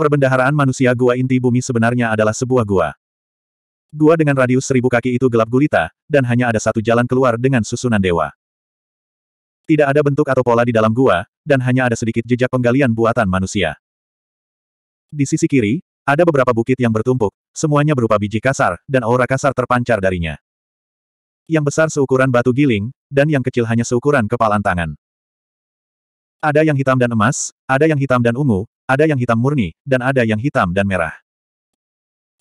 Perbendaharaan manusia gua inti bumi sebenarnya adalah sebuah gua. Gua dengan radius seribu kaki itu gelap gulita, dan hanya ada satu jalan keluar dengan susunan dewa. Tidak ada bentuk atau pola di dalam gua, dan hanya ada sedikit jejak penggalian buatan manusia. Di sisi kiri, ada beberapa bukit yang bertumpuk, semuanya berupa biji kasar, dan aura kasar terpancar darinya. Yang besar seukuran batu giling, dan yang kecil hanya seukuran kepalan tangan. Ada yang hitam dan emas, ada yang hitam dan ungu, ada yang hitam murni, dan ada yang hitam dan merah.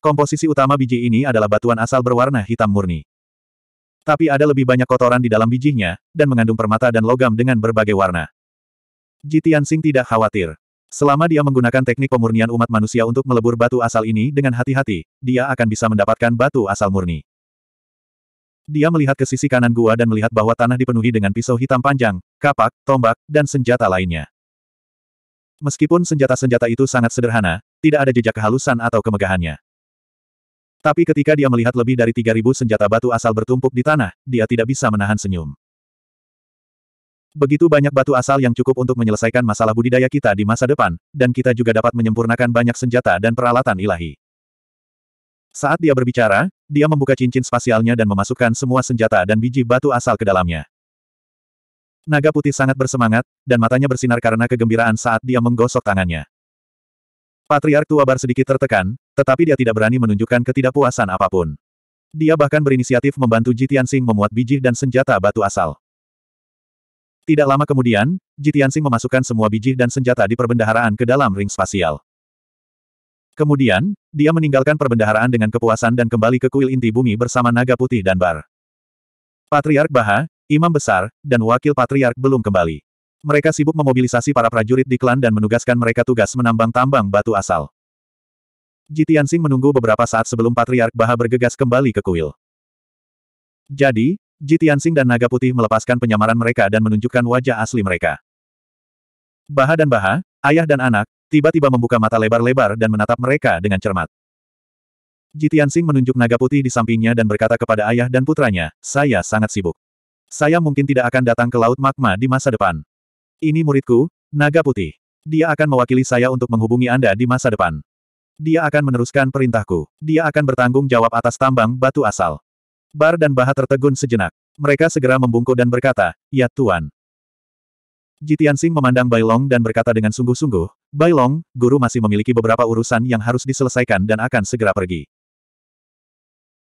Komposisi utama biji ini adalah batuan asal berwarna hitam murni. Tapi ada lebih banyak kotoran di dalam bijinya, dan mengandung permata dan logam dengan berbagai warna. Jitian Sing tidak khawatir. Selama dia menggunakan teknik pemurnian umat manusia untuk melebur batu asal ini dengan hati-hati, dia akan bisa mendapatkan batu asal murni. Dia melihat ke sisi kanan gua dan melihat bahwa tanah dipenuhi dengan pisau hitam panjang, kapak, tombak, dan senjata lainnya. Meskipun senjata-senjata itu sangat sederhana, tidak ada jejak kehalusan atau kemegahannya. Tapi ketika dia melihat lebih dari 3.000 senjata batu asal bertumpuk di tanah, dia tidak bisa menahan senyum. Begitu banyak batu asal yang cukup untuk menyelesaikan masalah budidaya kita di masa depan, dan kita juga dapat menyempurnakan banyak senjata dan peralatan ilahi. Saat dia berbicara, dia membuka cincin spasialnya dan memasukkan semua senjata dan biji batu asal ke dalamnya. Naga putih sangat bersemangat, dan matanya bersinar karena kegembiraan saat dia menggosok tangannya. Patriark tua bar sedikit tertekan, tetapi dia tidak berani menunjukkan ketidakpuasan apapun. Dia bahkan berinisiatif membantu Jitian Sing memuat biji dan senjata batu asal. Tidak lama kemudian, Jitian Sing memasukkan semua biji dan senjata di perbendaharaan ke dalam ring spasial. Kemudian, dia meninggalkan perbendaharaan dengan kepuasan dan kembali ke kuil inti bumi bersama naga putih dan bar. Patriark Baha, Imam Besar, dan Wakil Patriark belum kembali. Mereka sibuk memobilisasi para prajurit di klan dan menugaskan mereka tugas menambang tambang batu asal. Jitiansing menunggu beberapa saat sebelum Patriark Baha bergegas kembali ke kuil. Jadi, Jitiansing dan Naga Putih melepaskan penyamaran mereka dan menunjukkan wajah asli mereka. Baha dan Baha, ayah dan anak, tiba-tiba membuka mata lebar-lebar dan menatap mereka dengan cermat. Jitiansing menunjuk Naga Putih di sampingnya dan berkata kepada ayah dan putranya, saya sangat sibuk. Saya mungkin tidak akan datang ke Laut Magma di masa depan. Ini muridku, Naga Putih. Dia akan mewakili saya untuk menghubungi Anda di masa depan. Dia akan meneruskan perintahku. Dia akan bertanggung jawab atas tambang batu asal. Bar dan Bahat tertegun sejenak. Mereka segera membungkuk dan berkata, Ya Tuan. Jitian Sing memandang Bailong dan berkata dengan sungguh-sungguh, Bailong, guru masih memiliki beberapa urusan yang harus diselesaikan dan akan segera pergi.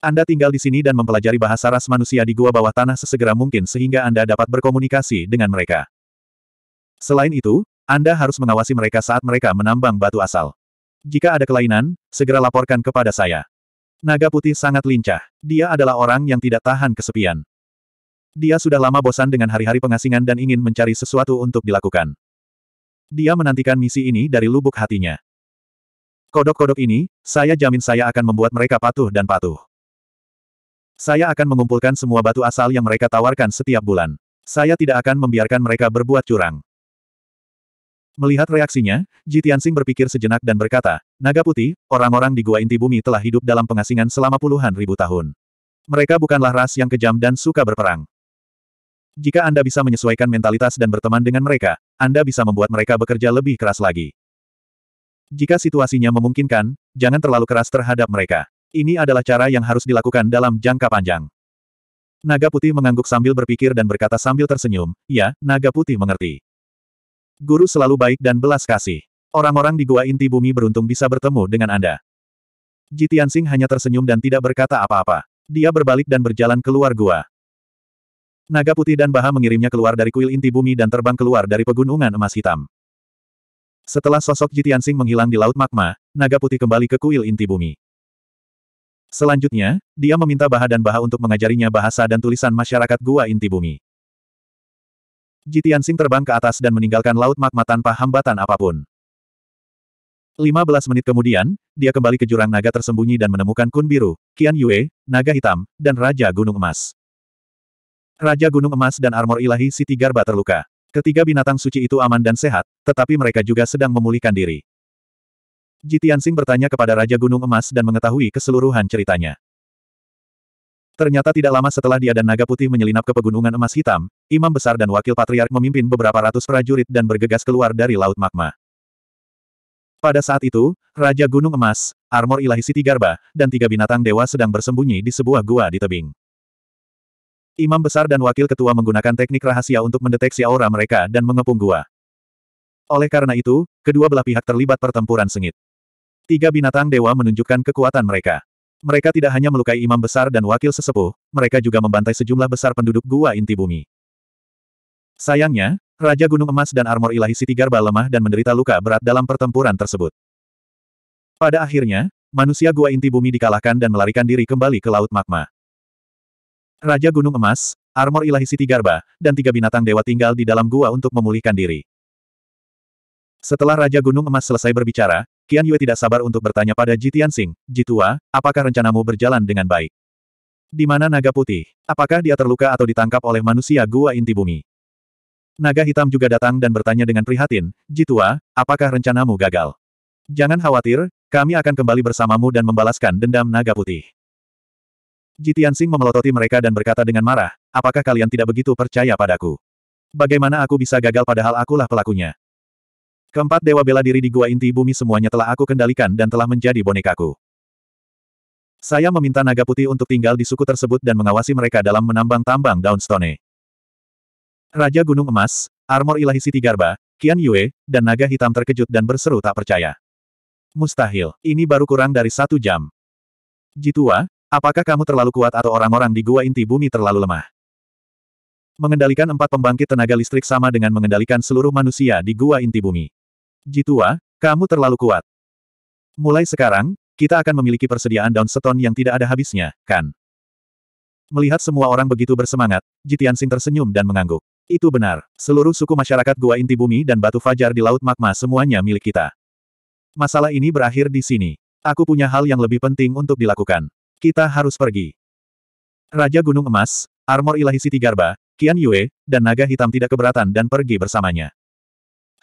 Anda tinggal di sini dan mempelajari bahasa ras manusia di gua bawah tanah sesegera mungkin sehingga Anda dapat berkomunikasi dengan mereka. Selain itu, Anda harus mengawasi mereka saat mereka menambang batu asal. Jika ada kelainan, segera laporkan kepada saya. Naga putih sangat lincah. Dia adalah orang yang tidak tahan kesepian. Dia sudah lama bosan dengan hari-hari pengasingan dan ingin mencari sesuatu untuk dilakukan. Dia menantikan misi ini dari lubuk hatinya. Kodok-kodok ini, saya jamin saya akan membuat mereka patuh dan patuh. Saya akan mengumpulkan semua batu asal yang mereka tawarkan setiap bulan. Saya tidak akan membiarkan mereka berbuat curang. Melihat reaksinya, Ji Tianxing berpikir sejenak dan berkata, Naga Putih, orang-orang di Gua Inti Bumi telah hidup dalam pengasingan selama puluhan ribu tahun. Mereka bukanlah ras yang kejam dan suka berperang. Jika Anda bisa menyesuaikan mentalitas dan berteman dengan mereka, Anda bisa membuat mereka bekerja lebih keras lagi. Jika situasinya memungkinkan, jangan terlalu keras terhadap mereka. Ini adalah cara yang harus dilakukan dalam jangka panjang. Naga putih mengangguk sambil berpikir dan berkata sambil tersenyum, ya, naga putih mengerti. Guru selalu baik dan belas kasih. Orang-orang di gua inti bumi beruntung bisa bertemu dengan Anda. Jitian Singh hanya tersenyum dan tidak berkata apa-apa. Dia berbalik dan berjalan keluar gua. Naga putih dan Baha mengirimnya keluar dari kuil inti bumi dan terbang keluar dari pegunungan emas hitam. Setelah sosok Jitian Singh menghilang di Laut Magma, Naga Putih kembali ke kuil inti bumi. Selanjutnya, dia meminta Baha dan Baha untuk mengajarinya bahasa dan tulisan masyarakat gua inti bumi. Jitian Sing terbang ke atas dan meninggalkan Laut Magma tanpa hambatan apapun. 15 menit kemudian, dia kembali ke jurang naga tersembunyi dan menemukan Kun Biru, Qian Yue, Naga Hitam, dan Raja Gunung Emas. Raja Gunung Emas dan armor ilahi Siti Garba terluka. Ketiga binatang suci itu aman dan sehat, tetapi mereka juga sedang memulihkan diri. Ji Tianxing bertanya kepada Raja Gunung Emas dan mengetahui keseluruhan ceritanya. Ternyata tidak lama setelah dia dan Naga Putih menyelinap ke Pegunungan Emas Hitam, Imam Besar dan Wakil Patriark memimpin beberapa ratus prajurit dan bergegas keluar dari Laut Magma. Pada saat itu, Raja Gunung Emas, Armor Ilahi Siti Garba, dan tiga binatang dewa sedang bersembunyi di sebuah gua di tebing. Imam Besar dan Wakil Ketua menggunakan teknik rahasia untuk mendeteksi aura mereka dan mengepung gua. Oleh karena itu, kedua belah pihak terlibat pertempuran sengit. Tiga binatang dewa menunjukkan kekuatan mereka. Mereka tidak hanya melukai imam besar dan wakil sesepuh, mereka juga membantai sejumlah besar penduduk gua inti bumi. Sayangnya, Raja Gunung Emas dan Armor Ilahi Siti Garba lemah dan menderita luka berat dalam pertempuran tersebut. Pada akhirnya, manusia gua inti bumi dikalahkan dan melarikan diri kembali ke Laut Magma. Raja Gunung Emas, Armor Ilahi Siti Garba, dan tiga binatang dewa tinggal di dalam gua untuk memulihkan diri. Setelah Raja Gunung Emas selesai berbicara, Qian Yue tidak sabar untuk bertanya pada Ji Tianxing, Ji Tua, apakah rencanamu berjalan dengan baik? Di mana naga putih? Apakah dia terluka atau ditangkap oleh manusia gua inti bumi? Naga hitam juga datang dan bertanya dengan prihatin, Ji Tua, apakah rencanamu gagal? Jangan khawatir, kami akan kembali bersamamu dan membalaskan dendam naga putih. Ji Tianxing memelototi mereka dan berkata dengan marah, apakah kalian tidak begitu percaya padaku? Bagaimana aku bisa gagal padahal akulah pelakunya? Keempat dewa bela diri di gua inti bumi semuanya telah aku kendalikan dan telah menjadi bonekaku. Saya meminta naga putih untuk tinggal di suku tersebut dan mengawasi mereka dalam menambang tambang daun stone. Raja Gunung Emas, Armor Ilahi Siti Garba, Qian Yue, dan naga hitam terkejut dan berseru tak percaya. Mustahil, ini baru kurang dari satu jam. Jitua, apakah kamu terlalu kuat atau orang-orang di gua inti bumi terlalu lemah? Mengendalikan empat pembangkit tenaga listrik sama dengan mengendalikan seluruh manusia di gua inti bumi. Jitua, kamu terlalu kuat. Mulai sekarang, kita akan memiliki persediaan downstone yang tidak ada habisnya, kan? Melihat semua orang begitu bersemangat, Jitiansing tersenyum dan mengangguk. Itu benar, seluruh suku masyarakat Gua Inti Bumi dan Batu Fajar di Laut Magma semuanya milik kita. Masalah ini berakhir di sini. Aku punya hal yang lebih penting untuk dilakukan. Kita harus pergi. Raja Gunung Emas, Armor Ilahi Siti Garba, Qian Yue, dan Naga Hitam tidak keberatan dan pergi bersamanya.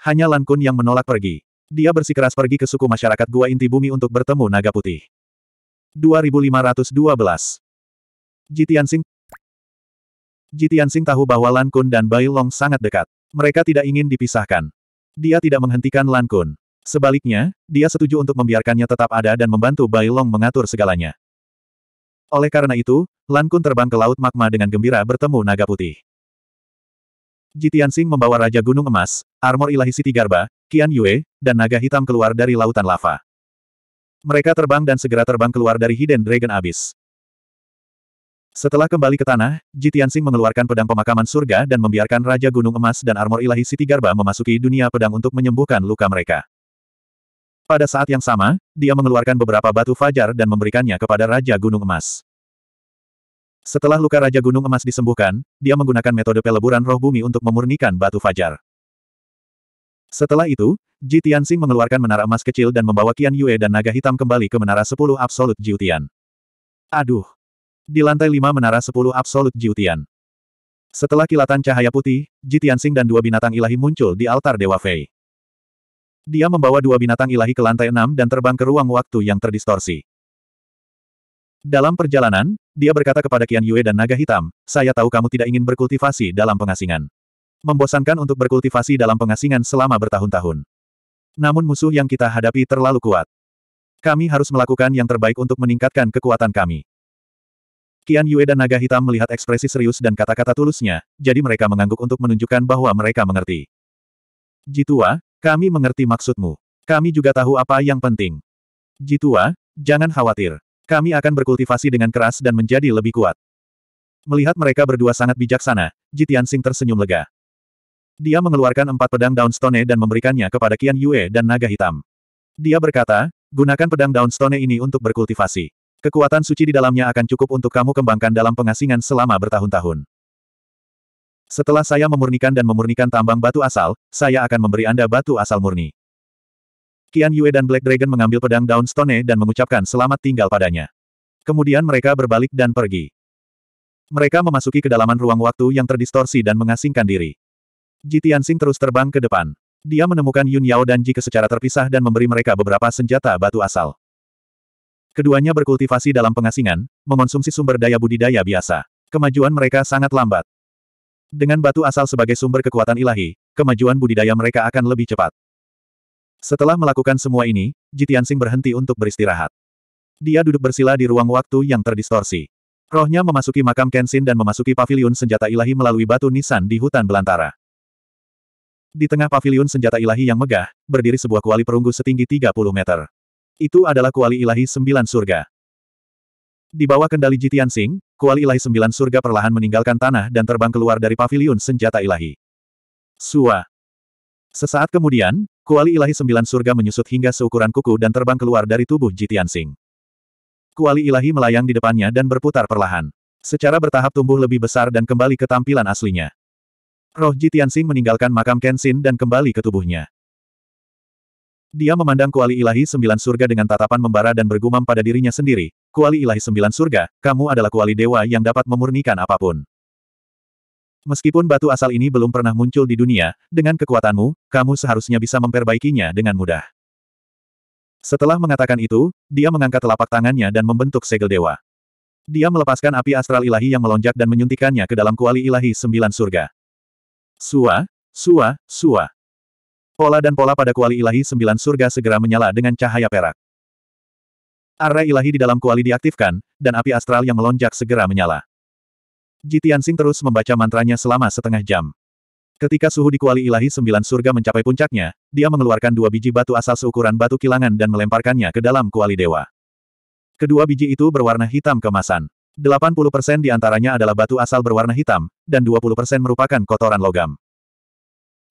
Hanya Lan Kun yang menolak pergi. Dia bersikeras pergi ke suku masyarakat Gua Inti Bumi untuk bertemu Naga Putih. 2512 Jitian Sing Jitian Sing tahu bahwa Lan Kun dan Bai Long sangat dekat. Mereka tidak ingin dipisahkan. Dia tidak menghentikan Lan Kun. Sebaliknya, dia setuju untuk membiarkannya tetap ada dan membantu Bai Long mengatur segalanya. Oleh karena itu, Lan Kun terbang ke Laut Magma dengan gembira bertemu Naga Putih. Jitian Sing membawa Raja Gunung Emas, Armor Ilahi Siti Garba, Kian Yue, dan Naga Hitam keluar dari lautan lava. Mereka terbang dan segera terbang keluar dari Hidden Dragon Abyss. Setelah kembali ke tanah, Jitian Sing mengeluarkan pedang pemakaman surga dan membiarkan Raja Gunung Emas dan Armor Ilahi Siti Garba memasuki dunia pedang untuk menyembuhkan luka mereka. Pada saat yang sama, dia mengeluarkan beberapa batu fajar dan memberikannya kepada Raja Gunung Emas. Setelah luka Raja Gunung Emas disembuhkan, dia menggunakan metode peleburan roh bumi untuk memurnikan batu fajar. Setelah itu, Ji Tianxing mengeluarkan menara emas kecil dan membawa Qian Yue dan naga hitam kembali ke menara 10 absolut Jiutian. Aduh! Di lantai 5 menara 10 absolut Jiutian. Setelah kilatan cahaya putih, Ji Tianxing dan dua binatang ilahi muncul di altar Dewa Fei. Dia membawa dua binatang ilahi ke lantai enam dan terbang ke ruang waktu yang terdistorsi. Dalam perjalanan, dia berkata kepada Qian Yue dan naga hitam, saya tahu kamu tidak ingin berkultivasi dalam pengasingan. Membosankan untuk berkultivasi dalam pengasingan selama bertahun-tahun. Namun musuh yang kita hadapi terlalu kuat. Kami harus melakukan yang terbaik untuk meningkatkan kekuatan kami. Kian Yue dan naga hitam melihat ekspresi serius dan kata-kata tulusnya, jadi mereka mengangguk untuk menunjukkan bahwa mereka mengerti. Jitua, kami mengerti maksudmu. Kami juga tahu apa yang penting. Jitua, jangan khawatir. Kami akan berkultivasi dengan keras dan menjadi lebih kuat. Melihat mereka berdua sangat bijaksana, Jitian Sing tersenyum lega. Dia mengeluarkan empat pedang daun stone dan memberikannya kepada Qian Yue dan naga hitam. Dia berkata, gunakan pedang daun stone ini untuk berkultivasi. Kekuatan suci di dalamnya akan cukup untuk kamu kembangkan dalam pengasingan selama bertahun-tahun. Setelah saya memurnikan dan memurnikan tambang batu asal, saya akan memberi Anda batu asal murni. Qian Yue dan Black Dragon mengambil pedang Daun Stone dan mengucapkan selamat tinggal padanya. Kemudian mereka berbalik dan pergi. Mereka memasuki kedalaman ruang waktu yang terdistorsi dan mengasingkan diri. Ji Tianxing terus terbang ke depan. Dia menemukan Yun Yao dan Ke secara terpisah dan memberi mereka beberapa senjata batu asal. Keduanya berkultivasi dalam pengasingan, mengonsumsi sumber daya budidaya biasa. Kemajuan mereka sangat lambat. Dengan batu asal sebagai sumber kekuatan ilahi, kemajuan budidaya mereka akan lebih cepat. Setelah melakukan semua ini, Jitiansing berhenti untuk beristirahat. Dia duduk bersila di ruang waktu yang terdistorsi. Rohnya memasuki makam Kenshin dan memasuki paviliun senjata ilahi melalui batu nisan di hutan belantara. Di tengah paviliun senjata ilahi yang megah, berdiri sebuah kuali perunggu setinggi 30 meter. Itu adalah kuali ilahi sembilan surga. Di bawah kendali Jitian Sing, kuali ilahi sembilan surga perlahan meninggalkan tanah dan terbang keluar dari paviliun senjata ilahi. Sua. Sesaat kemudian, Kuali ilahi sembilan surga menyusut hingga seukuran kuku dan terbang keluar dari tubuh Jitian Sing. Kuali ilahi melayang di depannya dan berputar perlahan. Secara bertahap tumbuh lebih besar dan kembali ke tampilan aslinya. Roh Jitian Sing meninggalkan makam Kenshin dan kembali ke tubuhnya. Dia memandang kuali ilahi sembilan surga dengan tatapan membara dan bergumam pada dirinya sendiri, kuali ilahi sembilan surga, kamu adalah kuali dewa yang dapat memurnikan apapun. Meskipun batu asal ini belum pernah muncul di dunia, dengan kekuatanmu, kamu seharusnya bisa memperbaikinya dengan mudah. Setelah mengatakan itu, dia mengangkat telapak tangannya dan membentuk segel dewa. Dia melepaskan api astral ilahi yang melonjak dan menyuntikannya ke dalam kuali ilahi sembilan surga. Sua, sua, sua. Pola dan pola pada kuali ilahi sembilan surga segera menyala dengan cahaya perak. Arah ilahi di dalam kuali diaktifkan, dan api astral yang melonjak segera menyala. Ji Tianxing terus membaca mantranya selama setengah jam. Ketika suhu di kuali ilahi sembilan surga mencapai puncaknya, dia mengeluarkan dua biji batu asal seukuran batu kilangan dan melemparkannya ke dalam kuali dewa. Kedua biji itu berwarna hitam kemasan. 80% di antaranya adalah batu asal berwarna hitam, dan 20% merupakan kotoran logam.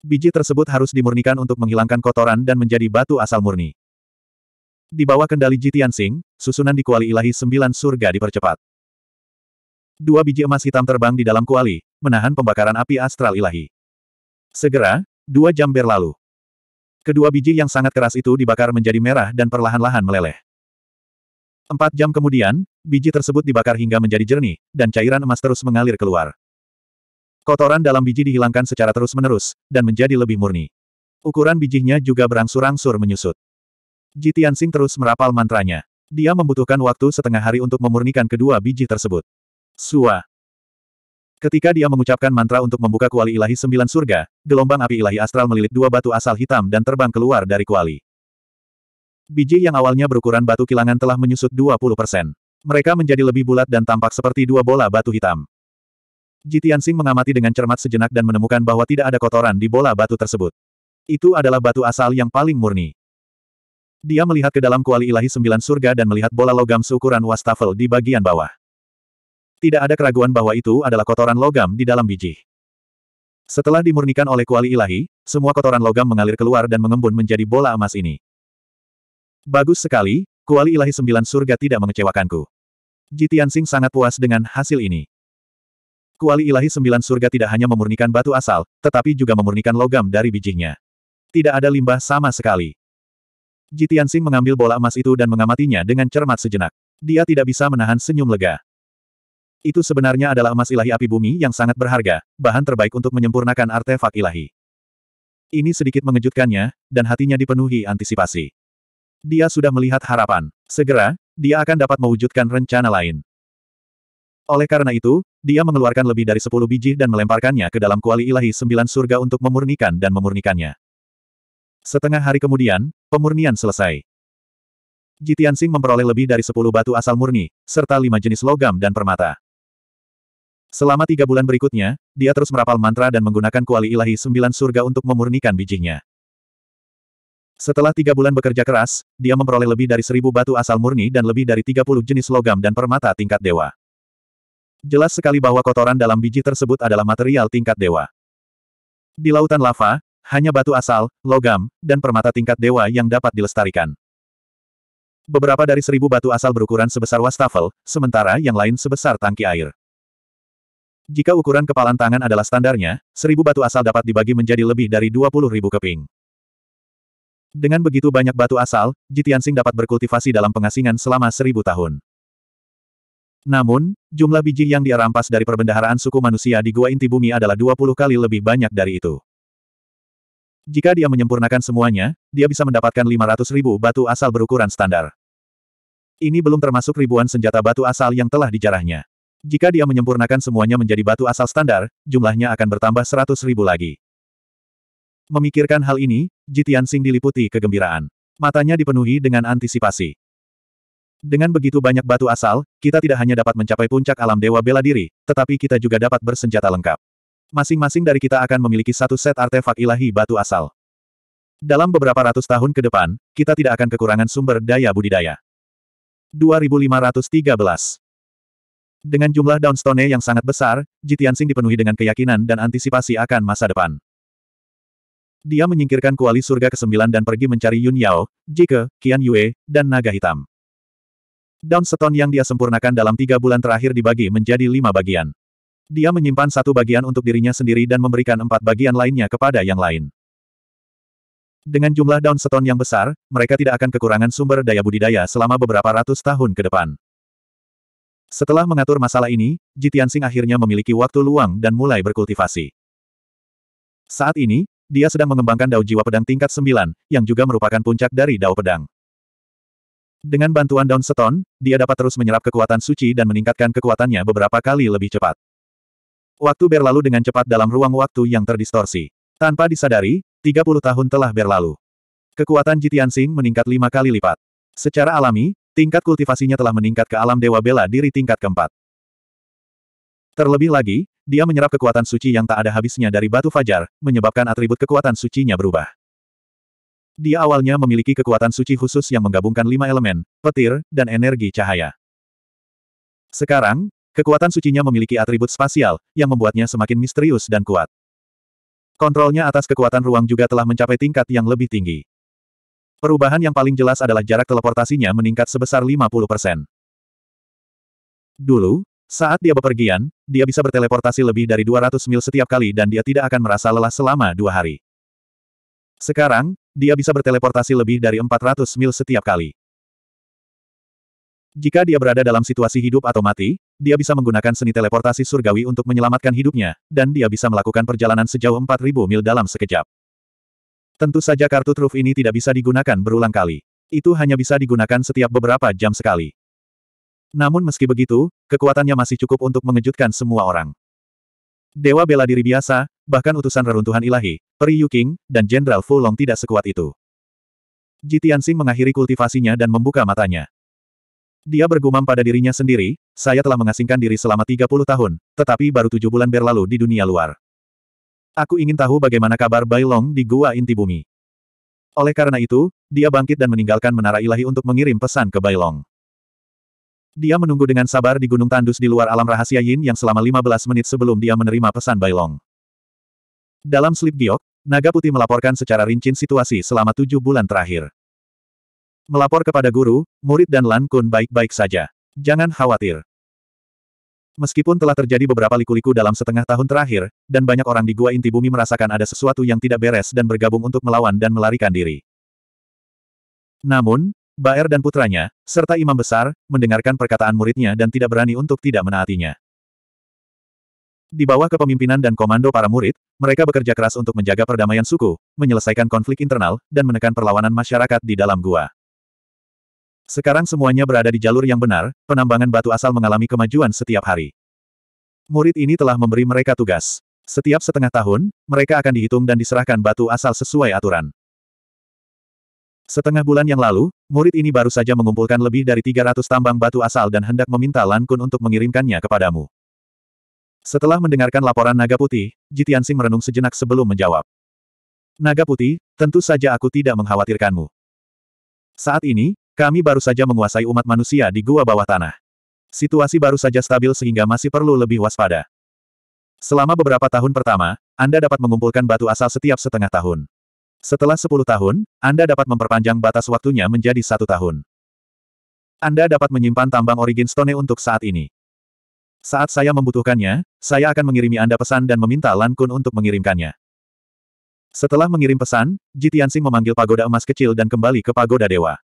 Biji tersebut harus dimurnikan untuk menghilangkan kotoran dan menjadi batu asal murni. Di bawah kendali Jitian Singh, susunan di kuali ilahi sembilan surga dipercepat. Dua biji emas hitam terbang di dalam kuali, menahan pembakaran api astral ilahi. Segera, dua jam berlalu. Kedua biji yang sangat keras itu dibakar menjadi merah dan perlahan-lahan meleleh. Empat jam kemudian, biji tersebut dibakar hingga menjadi jernih, dan cairan emas terus mengalir keluar. Kotoran dalam biji dihilangkan secara terus-menerus, dan menjadi lebih murni. Ukuran bijinya juga berangsur-angsur menyusut. Jitiansing terus merapal mantranya. Dia membutuhkan waktu setengah hari untuk memurnikan kedua biji tersebut. Sua. Ketika dia mengucapkan mantra untuk membuka kuali ilahi sembilan surga, gelombang api ilahi astral melilit dua batu asal hitam dan terbang keluar dari kuali. Biji yang awalnya berukuran batu kilangan telah menyusut 20 persen. Mereka menjadi lebih bulat dan tampak seperti dua bola batu hitam. Jitian Jitiansing mengamati dengan cermat sejenak dan menemukan bahwa tidak ada kotoran di bola batu tersebut. Itu adalah batu asal yang paling murni. Dia melihat ke dalam kuali ilahi sembilan surga dan melihat bola logam seukuran wastafel di bagian bawah. Tidak ada keraguan bahwa itu adalah kotoran logam di dalam biji. Setelah dimurnikan oleh kuali ilahi, semua kotoran logam mengalir keluar dan mengembun menjadi bola emas ini. Bagus sekali, kuali ilahi sembilan surga tidak mengecewakanku. Jitian Jitiansing sangat puas dengan hasil ini. Kuali ilahi sembilan surga tidak hanya memurnikan batu asal, tetapi juga memurnikan logam dari bijinya. Tidak ada limbah sama sekali. Jitian Jitiansing mengambil bola emas itu dan mengamatinya dengan cermat sejenak. Dia tidak bisa menahan senyum lega. Itu sebenarnya adalah emas ilahi api bumi yang sangat berharga, bahan terbaik untuk menyempurnakan artefak ilahi. Ini sedikit mengejutkannya, dan hatinya dipenuhi antisipasi. Dia sudah melihat harapan. Segera, dia akan dapat mewujudkan rencana lain. Oleh karena itu, dia mengeluarkan lebih dari sepuluh biji dan melemparkannya ke dalam kuali ilahi sembilan surga untuk memurnikan dan memurnikannya. Setengah hari kemudian, pemurnian selesai. Jitian Sing memperoleh lebih dari sepuluh batu asal murni, serta lima jenis logam dan permata. Selama tiga bulan berikutnya, dia terus merapal mantra dan menggunakan kuali ilahi sembilan surga untuk memurnikan bijinya. Setelah tiga bulan bekerja keras, dia memperoleh lebih dari seribu batu asal murni dan lebih dari tiga puluh jenis logam dan permata tingkat dewa. Jelas sekali bahwa kotoran dalam biji tersebut adalah material tingkat dewa. Di lautan lava, hanya batu asal, logam, dan permata tingkat dewa yang dapat dilestarikan. Beberapa dari seribu batu asal berukuran sebesar wastafel, sementara yang lain sebesar tangki air. Jika ukuran kepalan tangan adalah standarnya, seribu batu asal dapat dibagi menjadi lebih dari dua puluh ribu keping. Dengan begitu banyak batu asal, Jitiansing dapat berkultivasi dalam pengasingan selama seribu tahun. Namun, jumlah biji yang dia rampas dari perbendaharaan suku manusia di Gua Inti Bumi adalah 20 kali lebih banyak dari itu. Jika dia menyempurnakan semuanya, dia bisa mendapatkan 500 ribu batu asal berukuran standar. Ini belum termasuk ribuan senjata batu asal yang telah dijarahnya. Jika dia menyempurnakan semuanya menjadi batu asal standar, jumlahnya akan bertambah seratus ribu lagi. Memikirkan hal ini, Jitian Sing diliputi kegembiraan. Matanya dipenuhi dengan antisipasi. Dengan begitu banyak batu asal, kita tidak hanya dapat mencapai puncak alam dewa bela diri, tetapi kita juga dapat bersenjata lengkap. Masing-masing dari kita akan memiliki satu set artefak ilahi batu asal. Dalam beberapa ratus tahun ke depan, kita tidak akan kekurangan sumber daya budidaya. 2513 dengan jumlah downstone yang sangat besar, Jitiansing dipenuhi dengan keyakinan dan antisipasi akan masa depan. Dia menyingkirkan kuali surga ke-9 dan pergi mencari Yun Yao, Jike, Qian Yue, dan naga hitam. Downstone yang dia sempurnakan dalam tiga bulan terakhir dibagi menjadi lima bagian. Dia menyimpan satu bagian untuk dirinya sendiri dan memberikan empat bagian lainnya kepada yang lain. Dengan jumlah downstone yang besar, mereka tidak akan kekurangan sumber daya budidaya selama beberapa ratus tahun ke depan. Setelah mengatur masalah ini, Jitiansing akhirnya memiliki waktu luang dan mulai berkultivasi. Saat ini, dia sedang mengembangkan Dao Jiwa Pedang tingkat 9, yang juga merupakan puncak dari Dao Pedang. Dengan bantuan Daun Seton, dia dapat terus menyerap kekuatan suci dan meningkatkan kekuatannya beberapa kali lebih cepat. Waktu berlalu dengan cepat dalam ruang waktu yang terdistorsi. Tanpa disadari, 30 tahun telah berlalu. Kekuatan Jitiansing meningkat lima kali lipat. Secara alami, Tingkat kultivasinya telah meningkat ke alam dewa bela diri tingkat keempat. Terlebih lagi, dia menyerap kekuatan suci yang tak ada habisnya dari batu fajar, menyebabkan atribut kekuatan sucinya berubah. Dia awalnya memiliki kekuatan suci khusus yang menggabungkan lima elemen, petir, dan energi cahaya. Sekarang, kekuatan sucinya memiliki atribut spasial, yang membuatnya semakin misterius dan kuat. Kontrolnya atas kekuatan ruang juga telah mencapai tingkat yang lebih tinggi. Perubahan yang paling jelas adalah jarak teleportasinya meningkat sebesar 50%. Dulu, saat dia bepergian, dia bisa berteleportasi lebih dari 200 mil setiap kali dan dia tidak akan merasa lelah selama dua hari. Sekarang, dia bisa berteleportasi lebih dari 400 mil setiap kali. Jika dia berada dalam situasi hidup atau mati, dia bisa menggunakan seni teleportasi surgawi untuk menyelamatkan hidupnya, dan dia bisa melakukan perjalanan sejauh 4.000 mil dalam sekejap. Tentu saja kartu truf ini tidak bisa digunakan berulang kali. Itu hanya bisa digunakan setiap beberapa jam sekali. Namun meski begitu, kekuatannya masih cukup untuk mengejutkan semua orang. Dewa bela diri biasa, bahkan utusan reruntuhan ilahi, Peri Yuking, dan Jenderal Fulong tidak sekuat itu. Ji mengakhiri kultivasinya dan membuka matanya. Dia bergumam pada dirinya sendiri, saya telah mengasingkan diri selama 30 tahun, tetapi baru tujuh bulan berlalu di dunia luar. Aku ingin tahu bagaimana kabar Bailong di Gua inti bumi. Oleh karena itu, dia bangkit dan meninggalkan menara ilahi untuk mengirim pesan ke Bailong. Dia menunggu dengan sabar di Gunung Tandus di luar alam rahasia Yin yang selama 15 menit sebelum dia menerima pesan Bailong. Dalam slip giok, Naga Putih melaporkan secara rinci situasi selama tujuh bulan terakhir. Melapor kepada guru, murid dan Lan Kun baik-baik saja. Jangan khawatir. Meskipun telah terjadi beberapa liku-liku dalam setengah tahun terakhir, dan banyak orang di gua inti bumi merasakan ada sesuatu yang tidak beres dan bergabung untuk melawan dan melarikan diri. Namun, Baer dan putranya, serta imam besar, mendengarkan perkataan muridnya dan tidak berani untuk tidak menaatinya. Di bawah kepemimpinan dan komando para murid, mereka bekerja keras untuk menjaga perdamaian suku, menyelesaikan konflik internal, dan menekan perlawanan masyarakat di dalam gua. Sekarang semuanya berada di jalur yang benar, penambangan batu asal mengalami kemajuan setiap hari. Murid ini telah memberi mereka tugas. Setiap setengah tahun, mereka akan dihitung dan diserahkan batu asal sesuai aturan. Setengah bulan yang lalu, murid ini baru saja mengumpulkan lebih dari 300 tambang batu asal dan hendak meminta Lan Kun untuk mengirimkannya kepadamu. Setelah mendengarkan laporan Naga Putih, Jitiansing merenung sejenak sebelum menjawab. Naga Putih, tentu saja aku tidak mengkhawatirkanmu. Saat ini, kami baru saja menguasai umat manusia di gua bawah tanah. Situasi baru saja stabil sehingga masih perlu lebih waspada. Selama beberapa tahun pertama, Anda dapat mengumpulkan batu asal setiap setengah tahun. Setelah 10 tahun, Anda dapat memperpanjang batas waktunya menjadi satu tahun. Anda dapat menyimpan tambang origin stone untuk saat ini. Saat saya membutuhkannya, saya akan mengirimi Anda pesan dan meminta Lan Kun untuk mengirimkannya. Setelah mengirim pesan, Jitiansing memanggil pagoda emas kecil dan kembali ke pagoda dewa.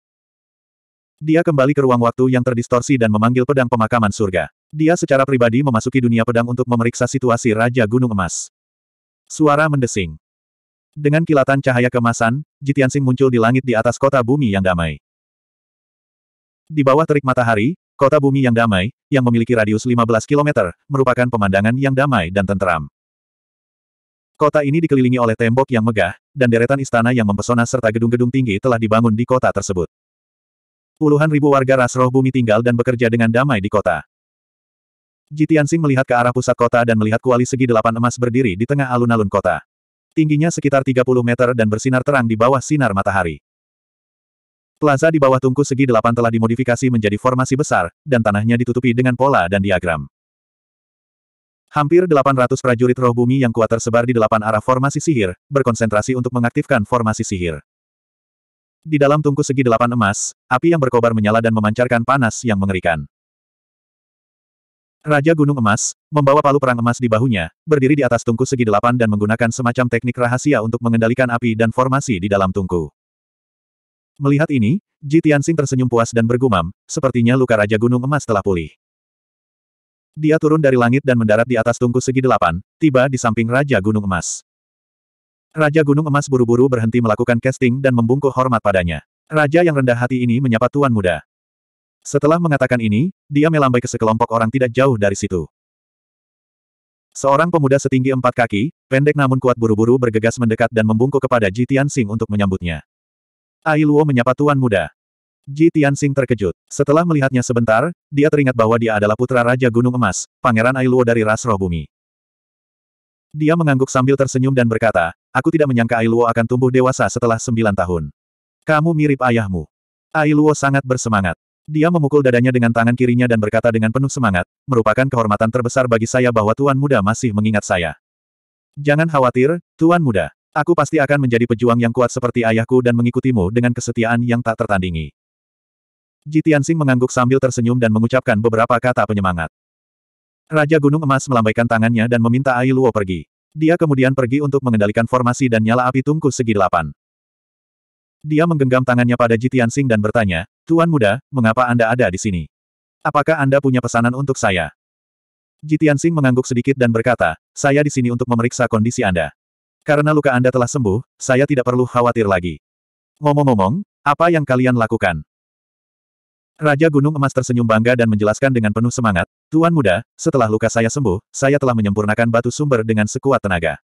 Dia kembali ke ruang waktu yang terdistorsi dan memanggil pedang pemakaman surga. Dia secara pribadi memasuki dunia pedang untuk memeriksa situasi Raja Gunung Emas. Suara mendesing. Dengan kilatan cahaya kemasan, Jitiansing muncul di langit di atas kota bumi yang damai. Di bawah terik matahari, kota bumi yang damai, yang memiliki radius 15 km, merupakan pemandangan yang damai dan tenteram. Kota ini dikelilingi oleh tembok yang megah, dan deretan istana yang mempesona serta gedung-gedung tinggi telah dibangun di kota tersebut. Puluhan ribu warga ras roh bumi tinggal dan bekerja dengan damai di kota. Jitiansing melihat ke arah pusat kota dan melihat kuali segi delapan emas berdiri di tengah alun-alun kota. Tingginya sekitar 30 meter dan bersinar terang di bawah sinar matahari. Plaza di bawah tungku segi delapan telah dimodifikasi menjadi formasi besar, dan tanahnya ditutupi dengan pola dan diagram. Hampir 800 prajurit roh bumi yang kuat tersebar di delapan arah formasi sihir, berkonsentrasi untuk mengaktifkan formasi sihir. Di dalam tungku segi delapan emas, api yang berkobar menyala dan memancarkan panas yang mengerikan. Raja Gunung Emas, membawa palu perang emas di bahunya, berdiri di atas tungku segi delapan dan menggunakan semacam teknik rahasia untuk mengendalikan api dan formasi di dalam tungku. Melihat ini, Ji Tianxing tersenyum puas dan bergumam, sepertinya luka Raja Gunung Emas telah pulih. Dia turun dari langit dan mendarat di atas tungku segi delapan, tiba di samping Raja Gunung Emas. Raja Gunung Emas buru-buru berhenti melakukan casting dan membungkuk hormat padanya. Raja yang rendah hati ini menyapa Tuan Muda. Setelah mengatakan ini, dia melambai ke sekelompok orang tidak jauh dari situ. Seorang pemuda setinggi empat kaki, pendek namun kuat buru-buru bergegas mendekat dan membungkuk kepada Ji Tianxing untuk menyambutnya. Ai Luo menyapa Tuan Muda. Ji Tianxing terkejut. Setelah melihatnya sebentar, dia teringat bahwa dia adalah putra Raja Gunung Emas, Pangeran Ai Luo dari ras roh bumi. Dia mengangguk sambil tersenyum dan berkata, Aku tidak menyangka Ailuo akan tumbuh dewasa setelah sembilan tahun. Kamu mirip ayahmu. Ailuo sangat bersemangat. Dia memukul dadanya dengan tangan kirinya dan berkata dengan penuh semangat, merupakan kehormatan terbesar bagi saya bahwa Tuan Muda masih mengingat saya. Jangan khawatir, Tuan Muda. Aku pasti akan menjadi pejuang yang kuat seperti ayahku dan mengikutimu dengan kesetiaan yang tak tertandingi. Jitiansing mengangguk sambil tersenyum dan mengucapkan beberapa kata penyemangat. Raja Gunung Emas melambaikan tangannya dan meminta Ailuo pergi. Dia kemudian pergi untuk mengendalikan formasi dan nyala api tungku segi delapan. Dia menggenggam tangannya pada Jitian Sing dan bertanya, Tuan muda, mengapa Anda ada di sini? Apakah Anda punya pesanan untuk saya? Jitian Sing mengangguk sedikit dan berkata, saya di sini untuk memeriksa kondisi Anda. Karena luka Anda telah sembuh, saya tidak perlu khawatir lagi. Ngomong-ngomong, apa yang kalian lakukan? Raja Gunung Emas tersenyum bangga dan menjelaskan dengan penuh semangat, Tuan muda, setelah luka saya sembuh, saya telah menyempurnakan batu sumber dengan sekuat tenaga.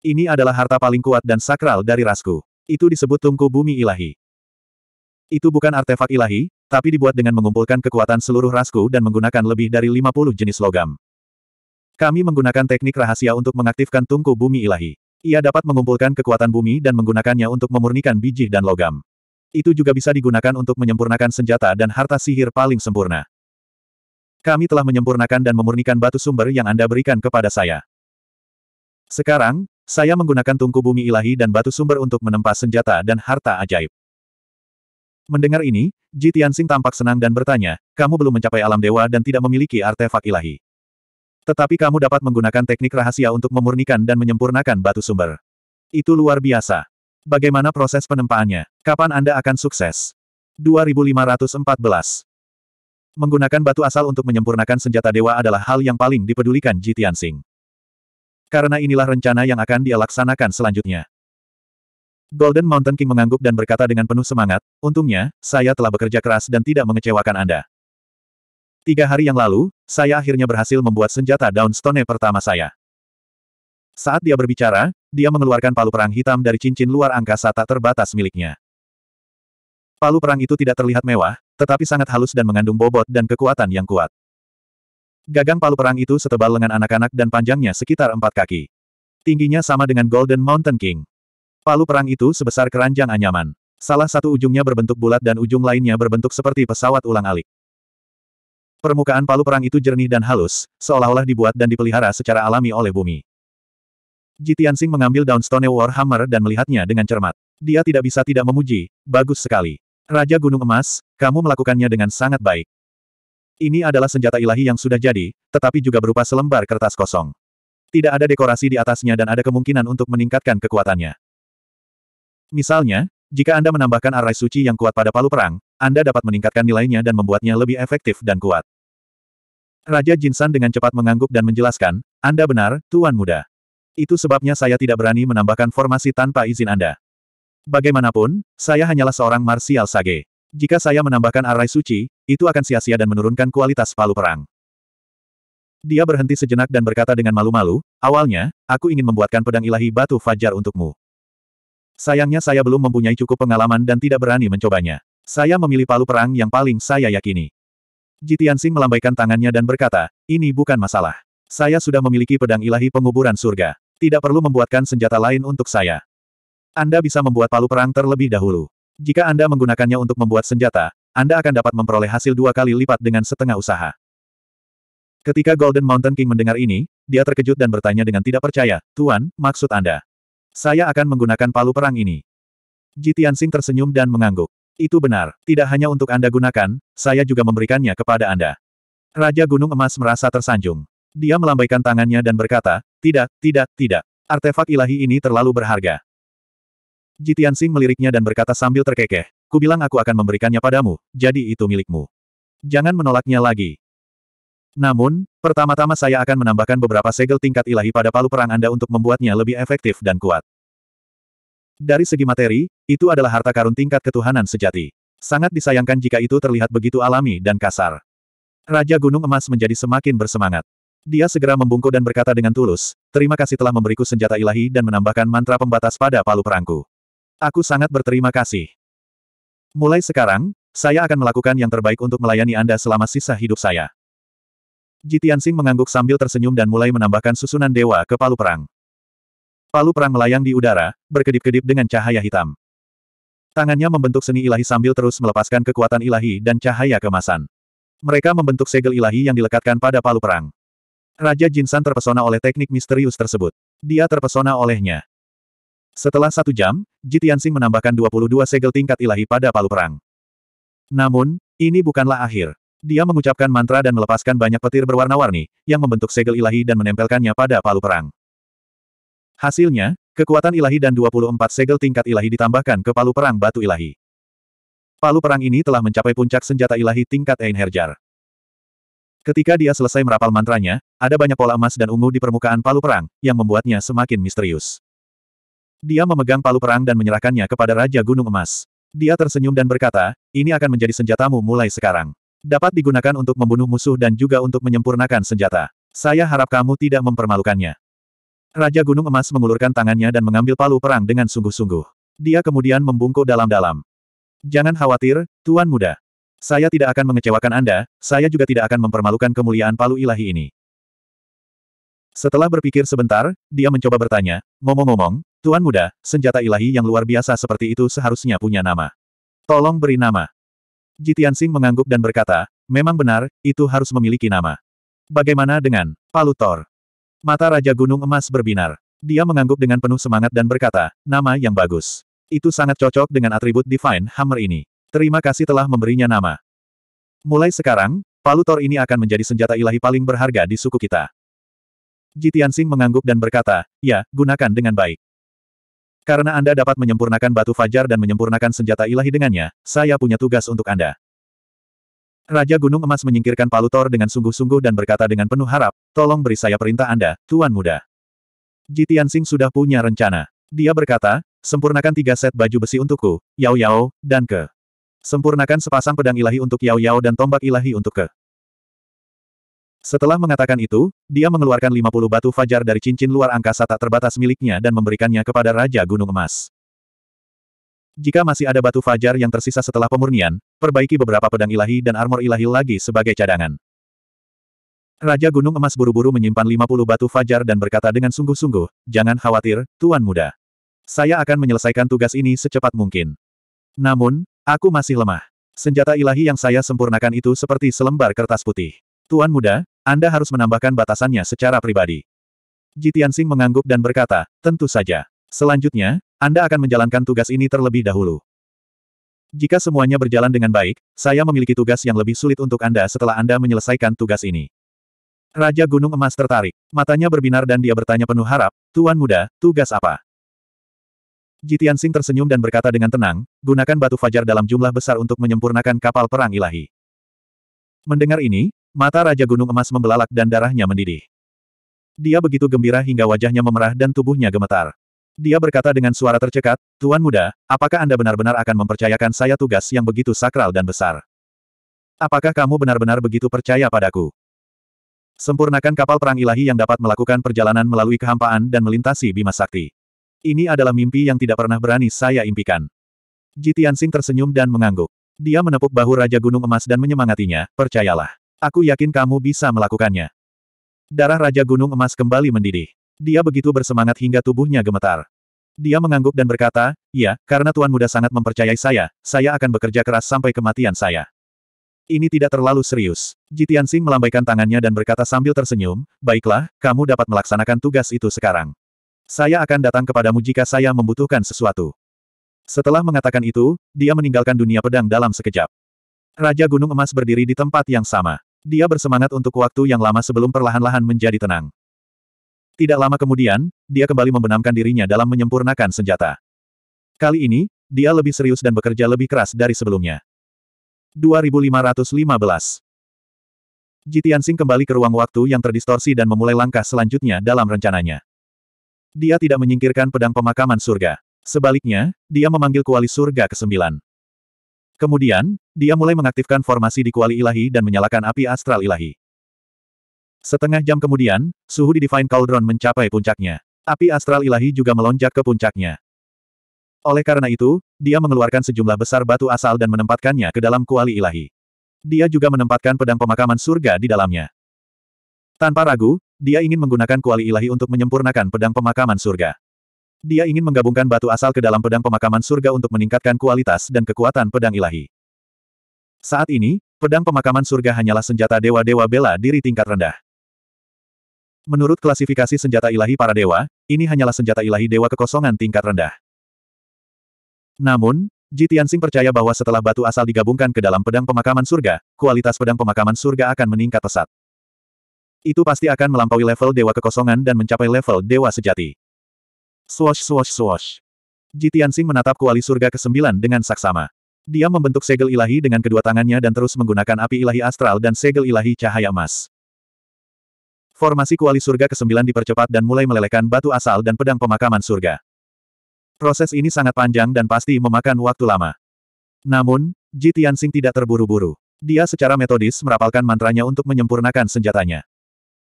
Ini adalah harta paling kuat dan sakral dari rasku. Itu disebut tungku bumi ilahi. Itu bukan artefak ilahi, tapi dibuat dengan mengumpulkan kekuatan seluruh rasku dan menggunakan lebih dari 50 jenis logam. Kami menggunakan teknik rahasia untuk mengaktifkan tungku bumi ilahi. Ia dapat mengumpulkan kekuatan bumi dan menggunakannya untuk memurnikan biji dan logam. Itu juga bisa digunakan untuk menyempurnakan senjata dan harta sihir paling sempurna. Kami telah menyempurnakan dan memurnikan batu sumber yang Anda berikan kepada saya. Sekarang, saya menggunakan tungku bumi ilahi dan batu sumber untuk menempa senjata dan harta ajaib. Mendengar ini, Ji Tianxing tampak senang dan bertanya, kamu belum mencapai alam dewa dan tidak memiliki artefak ilahi. Tetapi kamu dapat menggunakan teknik rahasia untuk memurnikan dan menyempurnakan batu sumber. Itu luar biasa. Bagaimana proses penempaannya? Kapan Anda akan sukses? 2514 Menggunakan batu asal untuk menyempurnakan senjata dewa adalah hal yang paling dipedulikan Ji Tianxing. Karena inilah rencana yang akan dia laksanakan selanjutnya. Golden Mountain King mengangguk dan berkata dengan penuh semangat, untungnya, saya telah bekerja keras dan tidak mengecewakan Anda. Tiga hari yang lalu, saya akhirnya berhasil membuat senjata Stone pertama saya. Saat dia berbicara, dia mengeluarkan palu perang hitam dari cincin luar angkasa tak terbatas miliknya. Palu perang itu tidak terlihat mewah, tetapi sangat halus dan mengandung bobot dan kekuatan yang kuat. Gagang palu perang itu setebal lengan anak-anak dan panjangnya sekitar empat kaki. Tingginya sama dengan Golden Mountain King. Palu perang itu sebesar keranjang anyaman. Salah satu ujungnya berbentuk bulat dan ujung lainnya berbentuk seperti pesawat ulang-alik. Permukaan palu perang itu jernih dan halus, seolah-olah dibuat dan dipelihara secara alami oleh bumi. Jitiansing mengambil daun Stone Warhammer dan melihatnya dengan cermat. Dia tidak bisa tidak memuji, bagus sekali. Raja Gunung Emas, kamu melakukannya dengan sangat baik. Ini adalah senjata ilahi yang sudah jadi, tetapi juga berupa selembar kertas kosong. Tidak ada dekorasi di atasnya dan ada kemungkinan untuk meningkatkan kekuatannya. Misalnya, jika Anda menambahkan arai suci yang kuat pada palu perang, Anda dapat meningkatkan nilainya dan membuatnya lebih efektif dan kuat. Raja Jinsan dengan cepat mengangguk dan menjelaskan, Anda benar, Tuan Muda. Itu sebabnya saya tidak berani menambahkan formasi tanpa izin Anda. Bagaimanapun, saya hanyalah seorang marsial sage. Jika saya menambahkan arai suci, itu akan sia-sia dan menurunkan kualitas palu perang. Dia berhenti sejenak dan berkata dengan malu-malu, awalnya, aku ingin membuatkan pedang ilahi batu fajar untukmu. Sayangnya saya belum mempunyai cukup pengalaman dan tidak berani mencobanya. Saya memilih palu perang yang paling saya yakini. Jitiansing melambaikan tangannya dan berkata, ini bukan masalah. Saya sudah memiliki pedang ilahi penguburan surga. Tidak perlu membuatkan senjata lain untuk saya. Anda bisa membuat palu perang terlebih dahulu. Jika Anda menggunakannya untuk membuat senjata, Anda akan dapat memperoleh hasil dua kali lipat dengan setengah usaha. Ketika Golden Mountain King mendengar ini, dia terkejut dan bertanya dengan tidak percaya, Tuan, maksud Anda? Saya akan menggunakan palu perang ini. Jitian Sing tersenyum dan mengangguk. Itu benar, tidak hanya untuk Anda gunakan, saya juga memberikannya kepada Anda. Raja Gunung Emas merasa tersanjung. Dia melambaikan tangannya dan berkata, tidak, tidak, tidak. Artefak ilahi ini terlalu berharga. Jitian Sing meliriknya dan berkata sambil terkekeh, ku bilang aku akan memberikannya padamu, jadi itu milikmu. Jangan menolaknya lagi. Namun, pertama-tama saya akan menambahkan beberapa segel tingkat ilahi pada palu perang Anda untuk membuatnya lebih efektif dan kuat. Dari segi materi, itu adalah harta karun tingkat ketuhanan sejati. Sangat disayangkan jika itu terlihat begitu alami dan kasar. Raja Gunung Emas menjadi semakin bersemangat. Dia segera membungkuk dan berkata dengan tulus, terima kasih telah memberiku senjata ilahi dan menambahkan mantra pembatas pada palu perangku. Aku sangat berterima kasih. Mulai sekarang, saya akan melakukan yang terbaik untuk melayani Anda selama sisa hidup saya. Jitiansing mengangguk sambil tersenyum dan mulai menambahkan susunan dewa ke palu perang. Palu perang melayang di udara, berkedip-kedip dengan cahaya hitam. Tangannya membentuk seni ilahi sambil terus melepaskan kekuatan ilahi dan cahaya kemasan. Mereka membentuk segel ilahi yang dilekatkan pada palu perang. Raja Jinsan terpesona oleh teknik misterius tersebut. Dia terpesona olehnya. Setelah satu jam, Jitiansing menambahkan 22 segel tingkat ilahi pada palu perang. Namun, ini bukanlah akhir. Dia mengucapkan mantra dan melepaskan banyak petir berwarna-warni, yang membentuk segel ilahi dan menempelkannya pada palu perang. Hasilnya, kekuatan ilahi dan 24 segel tingkat ilahi ditambahkan ke palu perang batu ilahi. Palu perang ini telah mencapai puncak senjata ilahi tingkat Einherjar. Ketika dia selesai merapal mantranya, ada banyak pola emas dan ungu di permukaan palu perang, yang membuatnya semakin misterius. Dia memegang palu perang dan menyerahkannya kepada Raja Gunung Emas. Dia tersenyum dan berkata, ini akan menjadi senjatamu mulai sekarang. Dapat digunakan untuk membunuh musuh dan juga untuk menyempurnakan senjata. Saya harap kamu tidak mempermalukannya. Raja Gunung Emas mengulurkan tangannya dan mengambil palu perang dengan sungguh-sungguh. Dia kemudian membungkuk dalam-dalam. Jangan khawatir, Tuan Muda. Saya tidak akan mengecewakan Anda, saya juga tidak akan mempermalukan kemuliaan palu ilahi ini. Setelah berpikir sebentar, dia mencoba bertanya, ngomong-ngomong, Tuan muda, senjata ilahi yang luar biasa seperti itu seharusnya punya nama. Tolong beri nama. Jitiansing mengangguk dan berkata, memang benar, itu harus memiliki nama. Bagaimana dengan Palutor? Mata Raja Gunung Emas berbinar. Dia mengangguk dengan penuh semangat dan berkata, nama yang bagus. Itu sangat cocok dengan atribut Divine Hammer ini. Terima kasih telah memberinya nama. Mulai sekarang, Palutor ini akan menjadi senjata ilahi paling berharga di suku kita. Jitiansing mengangguk dan berkata, ya, gunakan dengan baik. Karena Anda dapat menyempurnakan batu fajar dan menyempurnakan senjata ilahi dengannya, saya punya tugas untuk Anda. Raja Gunung Emas menyingkirkan Palutor dengan sungguh-sungguh dan berkata dengan penuh harap, tolong beri saya perintah Anda, Tuan Muda. Jitian Singh sudah punya rencana. Dia berkata, sempurnakan tiga set baju besi untukku, Yao Yao, dan ke. Sempurnakan sepasang pedang ilahi untuk Yao Yao dan tombak ilahi untuk ke. Setelah mengatakan itu, dia mengeluarkan 50 batu fajar dari cincin luar angkasa tak terbatas miliknya dan memberikannya kepada Raja Gunung Emas. Jika masih ada batu fajar yang tersisa setelah pemurnian, perbaiki beberapa pedang ilahi dan armor ilahi lagi sebagai cadangan. Raja Gunung Emas buru-buru menyimpan 50 batu fajar dan berkata dengan sungguh-sungguh, jangan khawatir, Tuan Muda. Saya akan menyelesaikan tugas ini secepat mungkin. Namun, aku masih lemah. Senjata ilahi yang saya sempurnakan itu seperti selembar kertas putih. Tuan Muda, anda harus menambahkan batasannya secara pribadi. Jitiansing mengangguk dan berkata, tentu saja. Selanjutnya, Anda akan menjalankan tugas ini terlebih dahulu. Jika semuanya berjalan dengan baik, saya memiliki tugas yang lebih sulit untuk Anda setelah Anda menyelesaikan tugas ini. Raja Gunung Emas tertarik. Matanya berbinar dan dia bertanya penuh harap, Tuan Muda, tugas apa? Jitiansing tersenyum dan berkata dengan tenang, gunakan batu fajar dalam jumlah besar untuk menyempurnakan kapal perang ilahi. Mendengar ini, Mata Raja Gunung Emas membelalak dan darahnya mendidih. Dia begitu gembira hingga wajahnya memerah dan tubuhnya gemetar. Dia berkata dengan suara tercekat, Tuan Muda, apakah Anda benar-benar akan mempercayakan saya tugas yang begitu sakral dan besar? Apakah kamu benar-benar begitu percaya padaku? Sempurnakan kapal perang ilahi yang dapat melakukan perjalanan melalui kehampaan dan melintasi Bima Sakti. Ini adalah mimpi yang tidak pernah berani saya impikan. Jitian Jitiansing tersenyum dan mengangguk. Dia menepuk bahu Raja Gunung Emas dan menyemangatinya, percayalah. Aku yakin kamu bisa melakukannya. Darah Raja Gunung Emas kembali mendidih. Dia begitu bersemangat hingga tubuhnya gemetar. Dia mengangguk dan berkata, "Ya, karena Tuan Muda sangat mempercayai saya, saya akan bekerja keras sampai kematian saya." Ini tidak terlalu serius. Jitian Sing melambaikan tangannya dan berkata sambil tersenyum, Baiklah, kamu dapat melaksanakan tugas itu sekarang. Saya akan datang kepadamu jika saya membutuhkan sesuatu. Setelah mengatakan itu, dia meninggalkan dunia pedang dalam sekejap. Raja Gunung Emas berdiri di tempat yang sama. Dia bersemangat untuk waktu yang lama sebelum perlahan-lahan menjadi tenang. Tidak lama kemudian, dia kembali membenamkan dirinya dalam menyempurnakan senjata. Kali ini, dia lebih serius dan bekerja lebih keras dari sebelumnya. 2515 Jitian Singh kembali ke ruang waktu yang terdistorsi dan memulai langkah selanjutnya dalam rencananya. Dia tidak menyingkirkan pedang pemakaman surga. Sebaliknya, dia memanggil kuali surga ke-9. Kemudian, dia mulai mengaktifkan formasi di kuali ilahi dan menyalakan api astral ilahi. Setengah jam kemudian, suhu di Divine Cauldron mencapai puncaknya. Api astral ilahi juga melonjak ke puncaknya. Oleh karena itu, dia mengeluarkan sejumlah besar batu asal dan menempatkannya ke dalam kuali ilahi. Dia juga menempatkan pedang pemakaman surga di dalamnya. Tanpa ragu, dia ingin menggunakan kuali ilahi untuk menyempurnakan pedang pemakaman surga. Dia ingin menggabungkan batu asal ke dalam pedang pemakaman surga untuk meningkatkan kualitas dan kekuatan pedang ilahi. Saat ini, pedang pemakaman surga hanyalah senjata dewa-dewa bela diri tingkat rendah. Menurut klasifikasi senjata ilahi para dewa, ini hanyalah senjata ilahi dewa kekosongan tingkat rendah. Namun, Jitiansing percaya bahwa setelah batu asal digabungkan ke dalam pedang pemakaman surga, kualitas pedang pemakaman surga akan meningkat pesat. Itu pasti akan melampaui level dewa kekosongan dan mencapai level dewa sejati. Swash swash swash. Jitiansing menatap kuali surga ke-9 dengan saksama. Dia membentuk segel ilahi dengan kedua tangannya dan terus menggunakan api ilahi astral dan segel ilahi cahaya emas. Formasi kuali surga ke-9 dipercepat dan mulai melelehkan batu asal dan pedang pemakaman surga. Proses ini sangat panjang dan pasti memakan waktu lama. Namun, Ji Tianxing tidak terburu-buru. Dia secara metodis merapalkan mantranya untuk menyempurnakan senjatanya.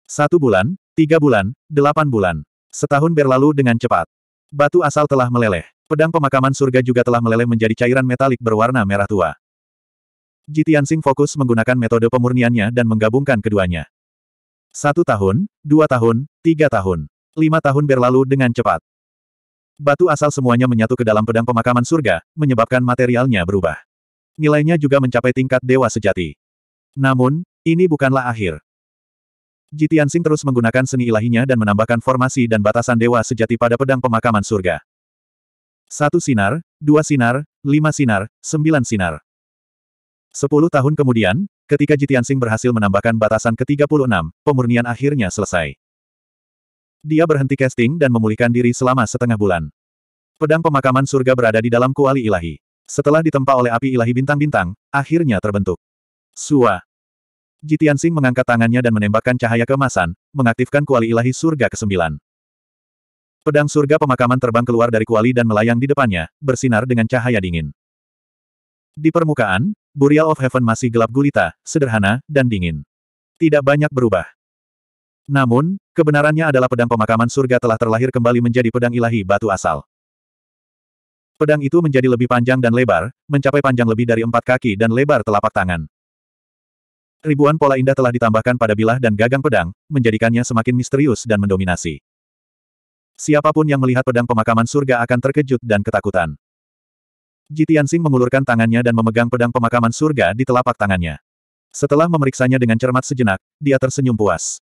Satu bulan, tiga bulan, delapan bulan. Setahun berlalu dengan cepat. Batu asal telah meleleh. Pedang pemakaman surga juga telah meleleh menjadi cairan metalik berwarna merah tua. Jitiansing fokus menggunakan metode pemurniannya dan menggabungkan keduanya. Satu tahun, dua tahun, tiga tahun. Lima tahun berlalu dengan cepat. Batu asal semuanya menyatu ke dalam pedang pemakaman surga, menyebabkan materialnya berubah. Nilainya juga mencapai tingkat dewa sejati. Namun, ini bukanlah akhir. Jitiansing terus menggunakan seni ilahinya dan menambahkan formasi dan batasan dewa sejati pada pedang pemakaman surga. Satu sinar, dua sinar, lima sinar, sembilan sinar. Sepuluh tahun kemudian, ketika Jitiansing berhasil menambahkan batasan ke-36, pemurnian akhirnya selesai. Dia berhenti casting dan memulihkan diri selama setengah bulan. Pedang pemakaman surga berada di dalam kuali ilahi. Setelah ditempa oleh api ilahi bintang-bintang, akhirnya terbentuk. Sua. Jitiansing mengangkat tangannya dan menembakkan cahaya kemasan, mengaktifkan kuali ilahi surga ke-9. Pedang surga pemakaman terbang keluar dari kuali dan melayang di depannya, bersinar dengan cahaya dingin. Di permukaan, Burial of Heaven masih gelap gulita, sederhana, dan dingin. Tidak banyak berubah. Namun, kebenarannya adalah pedang pemakaman surga telah terlahir kembali menjadi pedang ilahi batu asal. Pedang itu menjadi lebih panjang dan lebar, mencapai panjang lebih dari empat kaki dan lebar telapak tangan. Ribuan pola indah telah ditambahkan pada bilah dan gagang pedang, menjadikannya semakin misterius dan mendominasi. Siapapun yang melihat pedang pemakaman surga akan terkejut dan ketakutan. Jitiansing mengulurkan tangannya dan memegang pedang pemakaman surga di telapak tangannya. Setelah memeriksanya dengan cermat sejenak, dia tersenyum puas.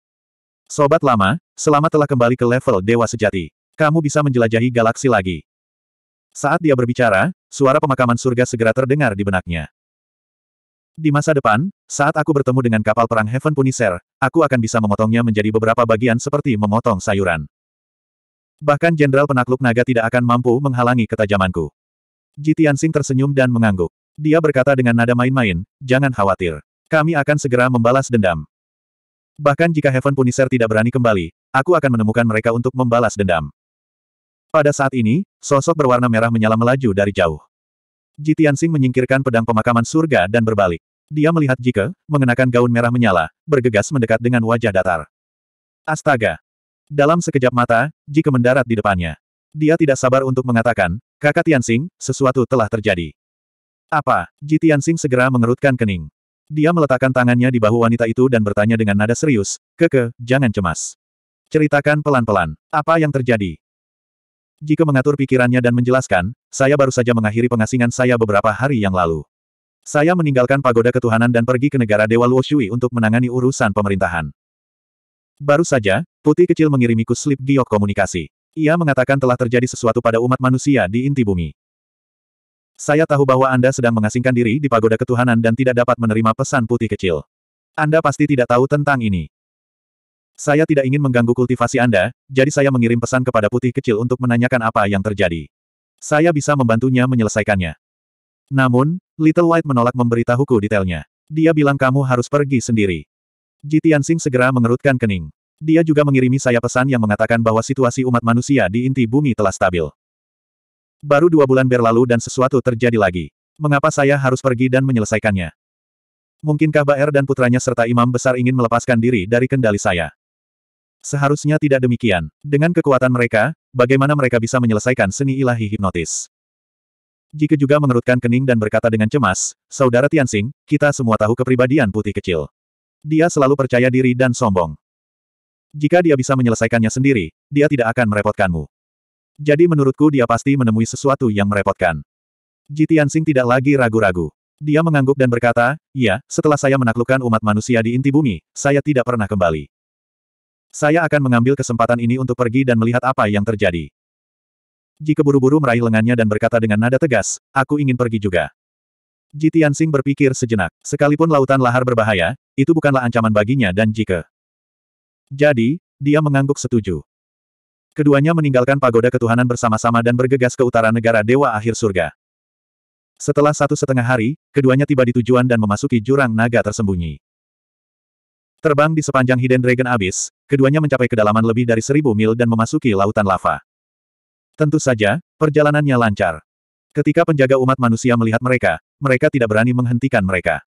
Sobat lama, selamat telah kembali ke level dewa sejati. Kamu bisa menjelajahi galaksi lagi. Saat dia berbicara, suara pemakaman surga segera terdengar di benaknya. Di masa depan, saat aku bertemu dengan kapal perang Heaven Punisher, aku akan bisa memotongnya menjadi beberapa bagian seperti memotong sayuran. Bahkan Jenderal Penakluk Naga tidak akan mampu menghalangi ketajamanku. Ji tersenyum dan mengangguk. Dia berkata dengan nada main-main, jangan khawatir. Kami akan segera membalas dendam. Bahkan jika Heaven Punisher tidak berani kembali, aku akan menemukan mereka untuk membalas dendam. Pada saat ini, sosok berwarna merah menyala melaju dari jauh. Ji menyingkirkan pedang pemakaman surga dan berbalik. Dia melihat Jike, mengenakan gaun merah menyala, bergegas mendekat dengan wajah datar. Astaga, dalam sekejap mata, Ji mendarat di depannya. Dia tidak sabar untuk mengatakan, kakak Tianxing, sesuatu telah terjadi. Apa? Ji Tianxing segera mengerutkan kening. Dia meletakkan tangannya di bahu wanita itu dan bertanya dengan nada serius, Keke, jangan cemas. Ceritakan pelan-pelan, apa yang terjadi? Jika mengatur pikirannya dan menjelaskan, saya baru saja mengakhiri pengasingan saya beberapa hari yang lalu. Saya meninggalkan pagoda ketuhanan dan pergi ke negara Dewa Luoshui untuk menangani urusan pemerintahan. Baru saja, putih kecil mengirimiku slip giok komunikasi. Ia mengatakan telah terjadi sesuatu pada umat manusia di inti bumi. Saya tahu bahwa Anda sedang mengasingkan diri di pagoda ketuhanan dan tidak dapat menerima pesan putih kecil. Anda pasti tidak tahu tentang ini. Saya tidak ingin mengganggu kultivasi Anda, jadi saya mengirim pesan kepada putih kecil untuk menanyakan apa yang terjadi. Saya bisa membantunya menyelesaikannya. Namun, Little White menolak memberitahuku detailnya. Dia bilang kamu harus pergi sendiri. Ji Tianxing segera mengerutkan kening. Dia juga mengirimi saya pesan yang mengatakan bahwa situasi umat manusia di inti bumi telah stabil. Baru dua bulan berlalu dan sesuatu terjadi lagi. Mengapa saya harus pergi dan menyelesaikannya? Mungkinkah Baer dan putranya serta imam besar ingin melepaskan diri dari kendali saya? Seharusnya tidak demikian. Dengan kekuatan mereka, bagaimana mereka bisa menyelesaikan seni ilahi hipnotis? Jika juga mengerutkan kening dan berkata dengan cemas, Saudara Tianxing, kita semua tahu kepribadian putih kecil. Dia selalu percaya diri dan sombong. Jika dia bisa menyelesaikannya sendiri, dia tidak akan merepotkanmu. Jadi menurutku dia pasti menemui sesuatu yang merepotkan. Jitian Sing tidak lagi ragu-ragu. Dia mengangguk dan berkata, Ya, setelah saya menaklukkan umat manusia di inti bumi, saya tidak pernah kembali. Saya akan mengambil kesempatan ini untuk pergi dan melihat apa yang terjadi. Jika buru-buru meraih lengannya dan berkata dengan nada tegas, aku ingin pergi juga. Jitian Tianxing berpikir sejenak. Sekalipun lautan lahar berbahaya, itu bukanlah ancaman baginya dan jika. Jadi, dia mengangguk setuju. Keduanya meninggalkan pagoda ketuhanan bersama-sama dan bergegas ke utara negara Dewa Akhir Surga. Setelah satu setengah hari, keduanya tiba di tujuan dan memasuki jurang naga tersembunyi. Terbang di sepanjang Hidden Dragon Abyss, keduanya mencapai kedalaman lebih dari seribu mil dan memasuki lautan lava. Tentu saja, perjalanannya lancar. Ketika penjaga umat manusia melihat mereka, mereka tidak berani menghentikan mereka.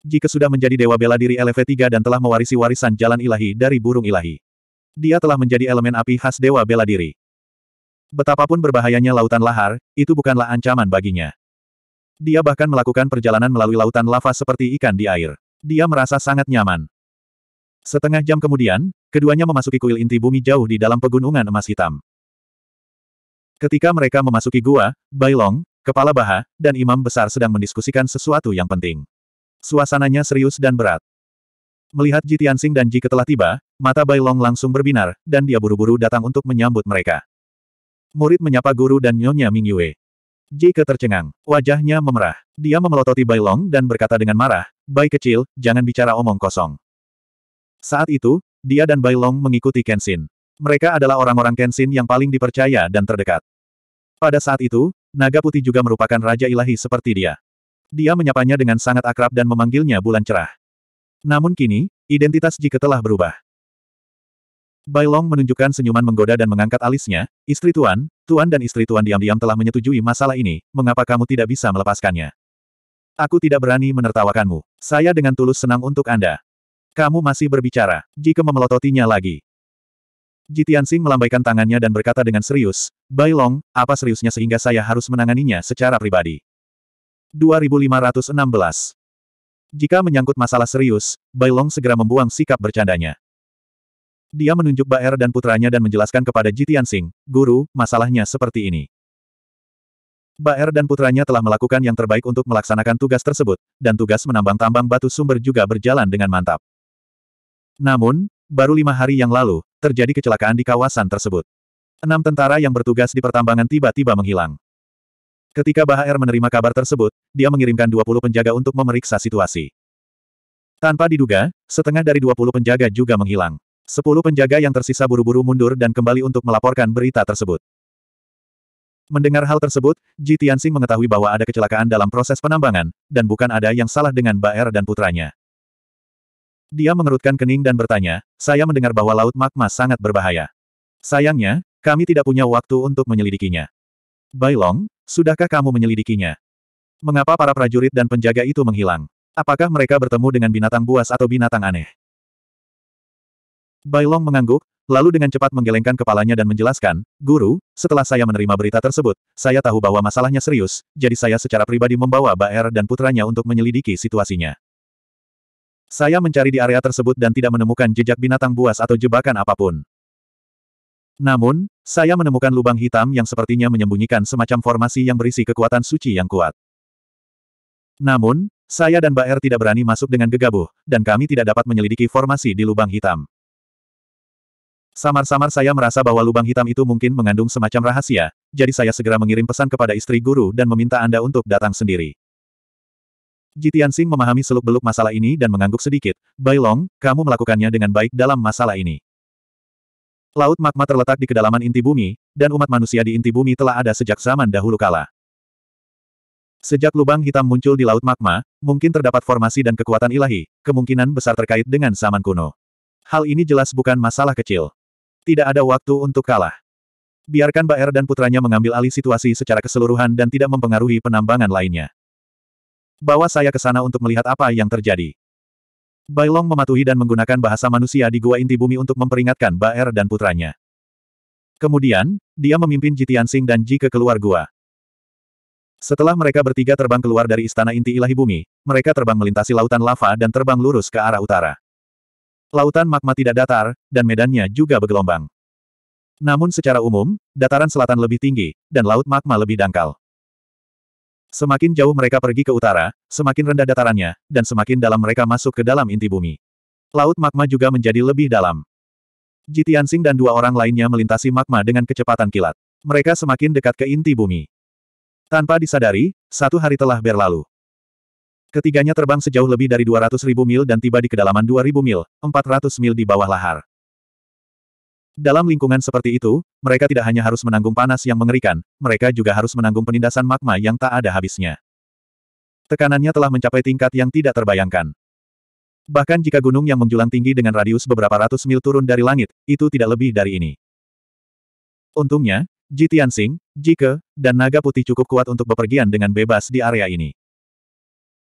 Jika sudah menjadi dewa bela diri LV3 dan telah mewarisi warisan jalan ilahi dari burung ilahi. Dia telah menjadi elemen api khas dewa bela diri. Betapapun berbahayanya lautan lahar, itu bukanlah ancaman baginya. Dia bahkan melakukan perjalanan melalui lautan lava seperti ikan di air. Dia merasa sangat nyaman. Setengah jam kemudian, keduanya memasuki kuil inti bumi jauh di dalam pegunungan emas hitam. Ketika mereka memasuki gua, Bailong, Kepala Baha, dan Imam Besar sedang mendiskusikan sesuatu yang penting. Suasananya serius dan berat. Melihat Ji Tianxing dan Ji telah tiba, mata Bailong langsung berbinar, dan dia buru-buru datang untuk menyambut mereka. Murid menyapa guru dan nyonya Mingyue. Ji Ke tercengang, wajahnya memerah. Dia memelototi Bailong dan berkata dengan marah, Bai kecil, jangan bicara omong kosong. Saat itu, dia dan Bailong mengikuti Kenshin. Mereka adalah orang-orang Kenshin yang paling dipercaya dan terdekat. Pada saat itu, Naga putih juga merupakan raja ilahi seperti dia. Dia menyapanya dengan sangat akrab dan memanggilnya bulan cerah. Namun kini, identitas Jike telah berubah. Bailong menunjukkan senyuman menggoda dan mengangkat alisnya, istri tuan, tuan dan istri tuan diam-diam telah menyetujui masalah ini, mengapa kamu tidak bisa melepaskannya? Aku tidak berani menertawakanmu. Saya dengan tulus senang untuk Anda. Kamu masih berbicara. Jike memelototinya lagi. Jitian Sing melambaikan tangannya dan berkata dengan serius, Bai Long, apa seriusnya sehingga saya harus menanganinya secara pribadi? 2516 Jika menyangkut masalah serius, Bai Long segera membuang sikap bercandanya. Dia menunjuk Baer dan putranya dan menjelaskan kepada Jitian Sing, Guru, masalahnya seperti ini. Baer dan putranya telah melakukan yang terbaik untuk melaksanakan tugas tersebut, dan tugas menambang tambang batu sumber juga berjalan dengan mantap. Namun, baru lima hari yang lalu, terjadi kecelakaan di kawasan tersebut. Enam tentara yang bertugas di pertambangan tiba-tiba menghilang. Ketika Bahar menerima kabar tersebut, dia mengirimkan 20 penjaga untuk memeriksa situasi. Tanpa diduga, setengah dari 20 penjaga juga menghilang. Sepuluh penjaga yang tersisa buru-buru mundur dan kembali untuk melaporkan berita tersebut. Mendengar hal tersebut, Ji Tianxing mengetahui bahwa ada kecelakaan dalam proses penambangan, dan bukan ada yang salah dengan Baer dan putranya. Dia mengerutkan kening dan bertanya, saya mendengar bahwa laut magma sangat berbahaya. Sayangnya, kami tidak punya waktu untuk menyelidikinya. Bailong, sudahkah kamu menyelidikinya? Mengapa para prajurit dan penjaga itu menghilang? Apakah mereka bertemu dengan binatang buas atau binatang aneh? Bailong mengangguk, lalu dengan cepat menggelengkan kepalanya dan menjelaskan, Guru, setelah saya menerima berita tersebut, saya tahu bahwa masalahnya serius, jadi saya secara pribadi membawa Baer dan putranya untuk menyelidiki situasinya. Saya mencari di area tersebut dan tidak menemukan jejak binatang buas atau jebakan apapun. Namun, saya menemukan lubang hitam yang sepertinya menyembunyikan semacam formasi yang berisi kekuatan suci yang kuat. Namun, saya dan Baer tidak berani masuk dengan gegabah, dan kami tidak dapat menyelidiki formasi di lubang hitam. Samar-samar saya merasa bahwa lubang hitam itu mungkin mengandung semacam rahasia, jadi saya segera mengirim pesan kepada istri guru dan meminta Anda untuk datang sendiri. Jitian Sing memahami seluk-beluk masalah ini dan mengangguk sedikit. Bai Long, kamu melakukannya dengan baik dalam masalah ini. Laut magma terletak di kedalaman inti bumi, dan umat manusia di inti bumi telah ada sejak zaman dahulu kala. Sejak lubang hitam muncul di laut magma, mungkin terdapat formasi dan kekuatan ilahi, kemungkinan besar terkait dengan zaman kuno. Hal ini jelas bukan masalah kecil. Tidak ada waktu untuk kalah. Biarkan Baer dan putranya mengambil alih situasi secara keseluruhan dan tidak mempengaruhi penambangan lainnya. Bawa saya ke sana untuk melihat apa yang terjadi. Bailong mematuhi dan menggunakan bahasa manusia di Gua Inti Bumi untuk memperingatkan Baer dan putranya. Kemudian, dia memimpin Jitian Sing dan Ji ke keluar gua. Setelah mereka bertiga terbang keluar dari Istana Inti Ilahi Bumi, mereka terbang melintasi lautan lava dan terbang lurus ke arah utara. Lautan magma tidak datar, dan medannya juga bergelombang. Namun secara umum, dataran selatan lebih tinggi, dan laut magma lebih dangkal. Semakin jauh mereka pergi ke utara, semakin rendah datarannya, dan semakin dalam mereka masuk ke dalam inti bumi. Laut magma juga menjadi lebih dalam. Ji Tianxing dan dua orang lainnya melintasi magma dengan kecepatan kilat. Mereka semakin dekat ke inti bumi. Tanpa disadari, satu hari telah berlalu. Ketiganya terbang sejauh lebih dari ribu mil dan tiba di kedalaman ribu mil, 400 mil di bawah lahar. Dalam lingkungan seperti itu, mereka tidak hanya harus menanggung panas yang mengerikan, mereka juga harus menanggung penindasan magma yang tak ada habisnya. Tekanannya telah mencapai tingkat yang tidak terbayangkan. Bahkan jika gunung yang menjulang tinggi dengan radius beberapa ratus mil turun dari langit, itu tidak lebih dari ini. Untungnya, Ji Tianxing, Ke, dan Naga Putih cukup kuat untuk bepergian dengan bebas di area ini.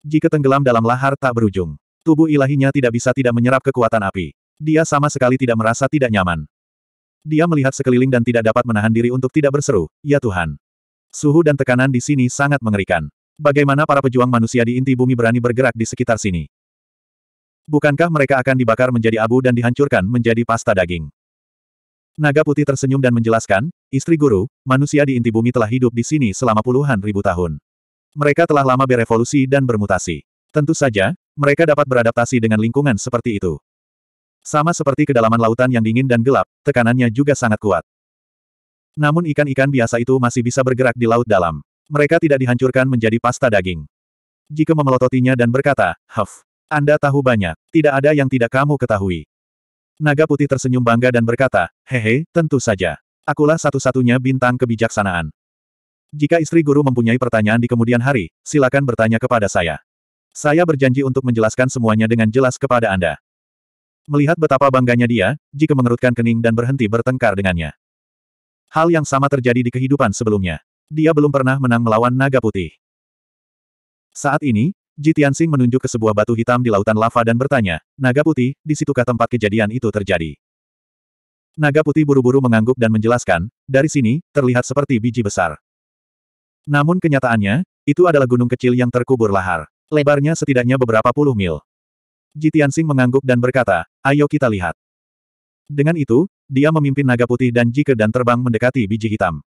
Jika tenggelam dalam lahar tak berujung. Tubuh ilahinya tidak bisa tidak menyerap kekuatan api. Dia sama sekali tidak merasa tidak nyaman. Dia melihat sekeliling dan tidak dapat menahan diri untuk tidak berseru, Ya Tuhan. Suhu dan tekanan di sini sangat mengerikan. Bagaimana para pejuang manusia di inti bumi berani bergerak di sekitar sini? Bukankah mereka akan dibakar menjadi abu dan dihancurkan menjadi pasta daging? Naga putih tersenyum dan menjelaskan, istri guru, manusia di inti bumi telah hidup di sini selama puluhan ribu tahun. Mereka telah lama berevolusi dan bermutasi. Tentu saja, mereka dapat beradaptasi dengan lingkungan seperti itu. Sama seperti kedalaman lautan yang dingin dan gelap, tekanannya juga sangat kuat. Namun ikan-ikan biasa itu masih bisa bergerak di laut dalam. Mereka tidak dihancurkan menjadi pasta daging. Jika memelototinya dan berkata, Huff, Anda tahu banyak, tidak ada yang tidak kamu ketahui. Naga putih tersenyum bangga dan berkata, Hehe, tentu saja. Akulah satu-satunya bintang kebijaksanaan. Jika istri guru mempunyai pertanyaan di kemudian hari, silakan bertanya kepada saya. Saya berjanji untuk menjelaskan semuanya dengan jelas kepada Anda. Melihat betapa bangganya dia, jika mengerutkan kening dan berhenti bertengkar dengannya. Hal yang sama terjadi di kehidupan sebelumnya. Dia belum pernah menang melawan naga putih. Saat ini, Ji Tianxing menunjuk ke sebuah batu hitam di lautan lava dan bertanya, Naga putih, di situkah tempat kejadian itu terjadi? Naga putih buru-buru mengangguk dan menjelaskan, dari sini, terlihat seperti biji besar. Namun kenyataannya, itu adalah gunung kecil yang terkubur lahar. Lebarnya setidaknya beberapa puluh mil. Jitiansing mengangguk dan berkata, Ayo kita lihat. Dengan itu, dia memimpin naga putih dan jike dan terbang mendekati biji hitam.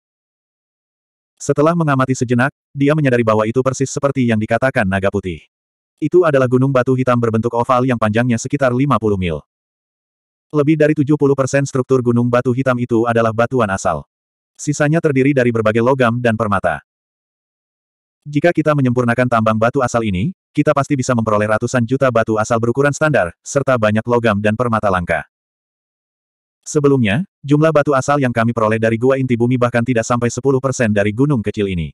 Setelah mengamati sejenak, dia menyadari bahwa itu persis seperti yang dikatakan naga putih. Itu adalah gunung batu hitam berbentuk oval yang panjangnya sekitar 50 mil. Lebih dari 70% struktur gunung batu hitam itu adalah batuan asal. Sisanya terdiri dari berbagai logam dan permata. Jika kita menyempurnakan tambang batu asal ini, kita pasti bisa memperoleh ratusan juta batu asal berukuran standar, serta banyak logam dan permata langka. Sebelumnya, jumlah batu asal yang kami peroleh dari gua inti bumi bahkan tidak sampai 10% dari gunung kecil ini.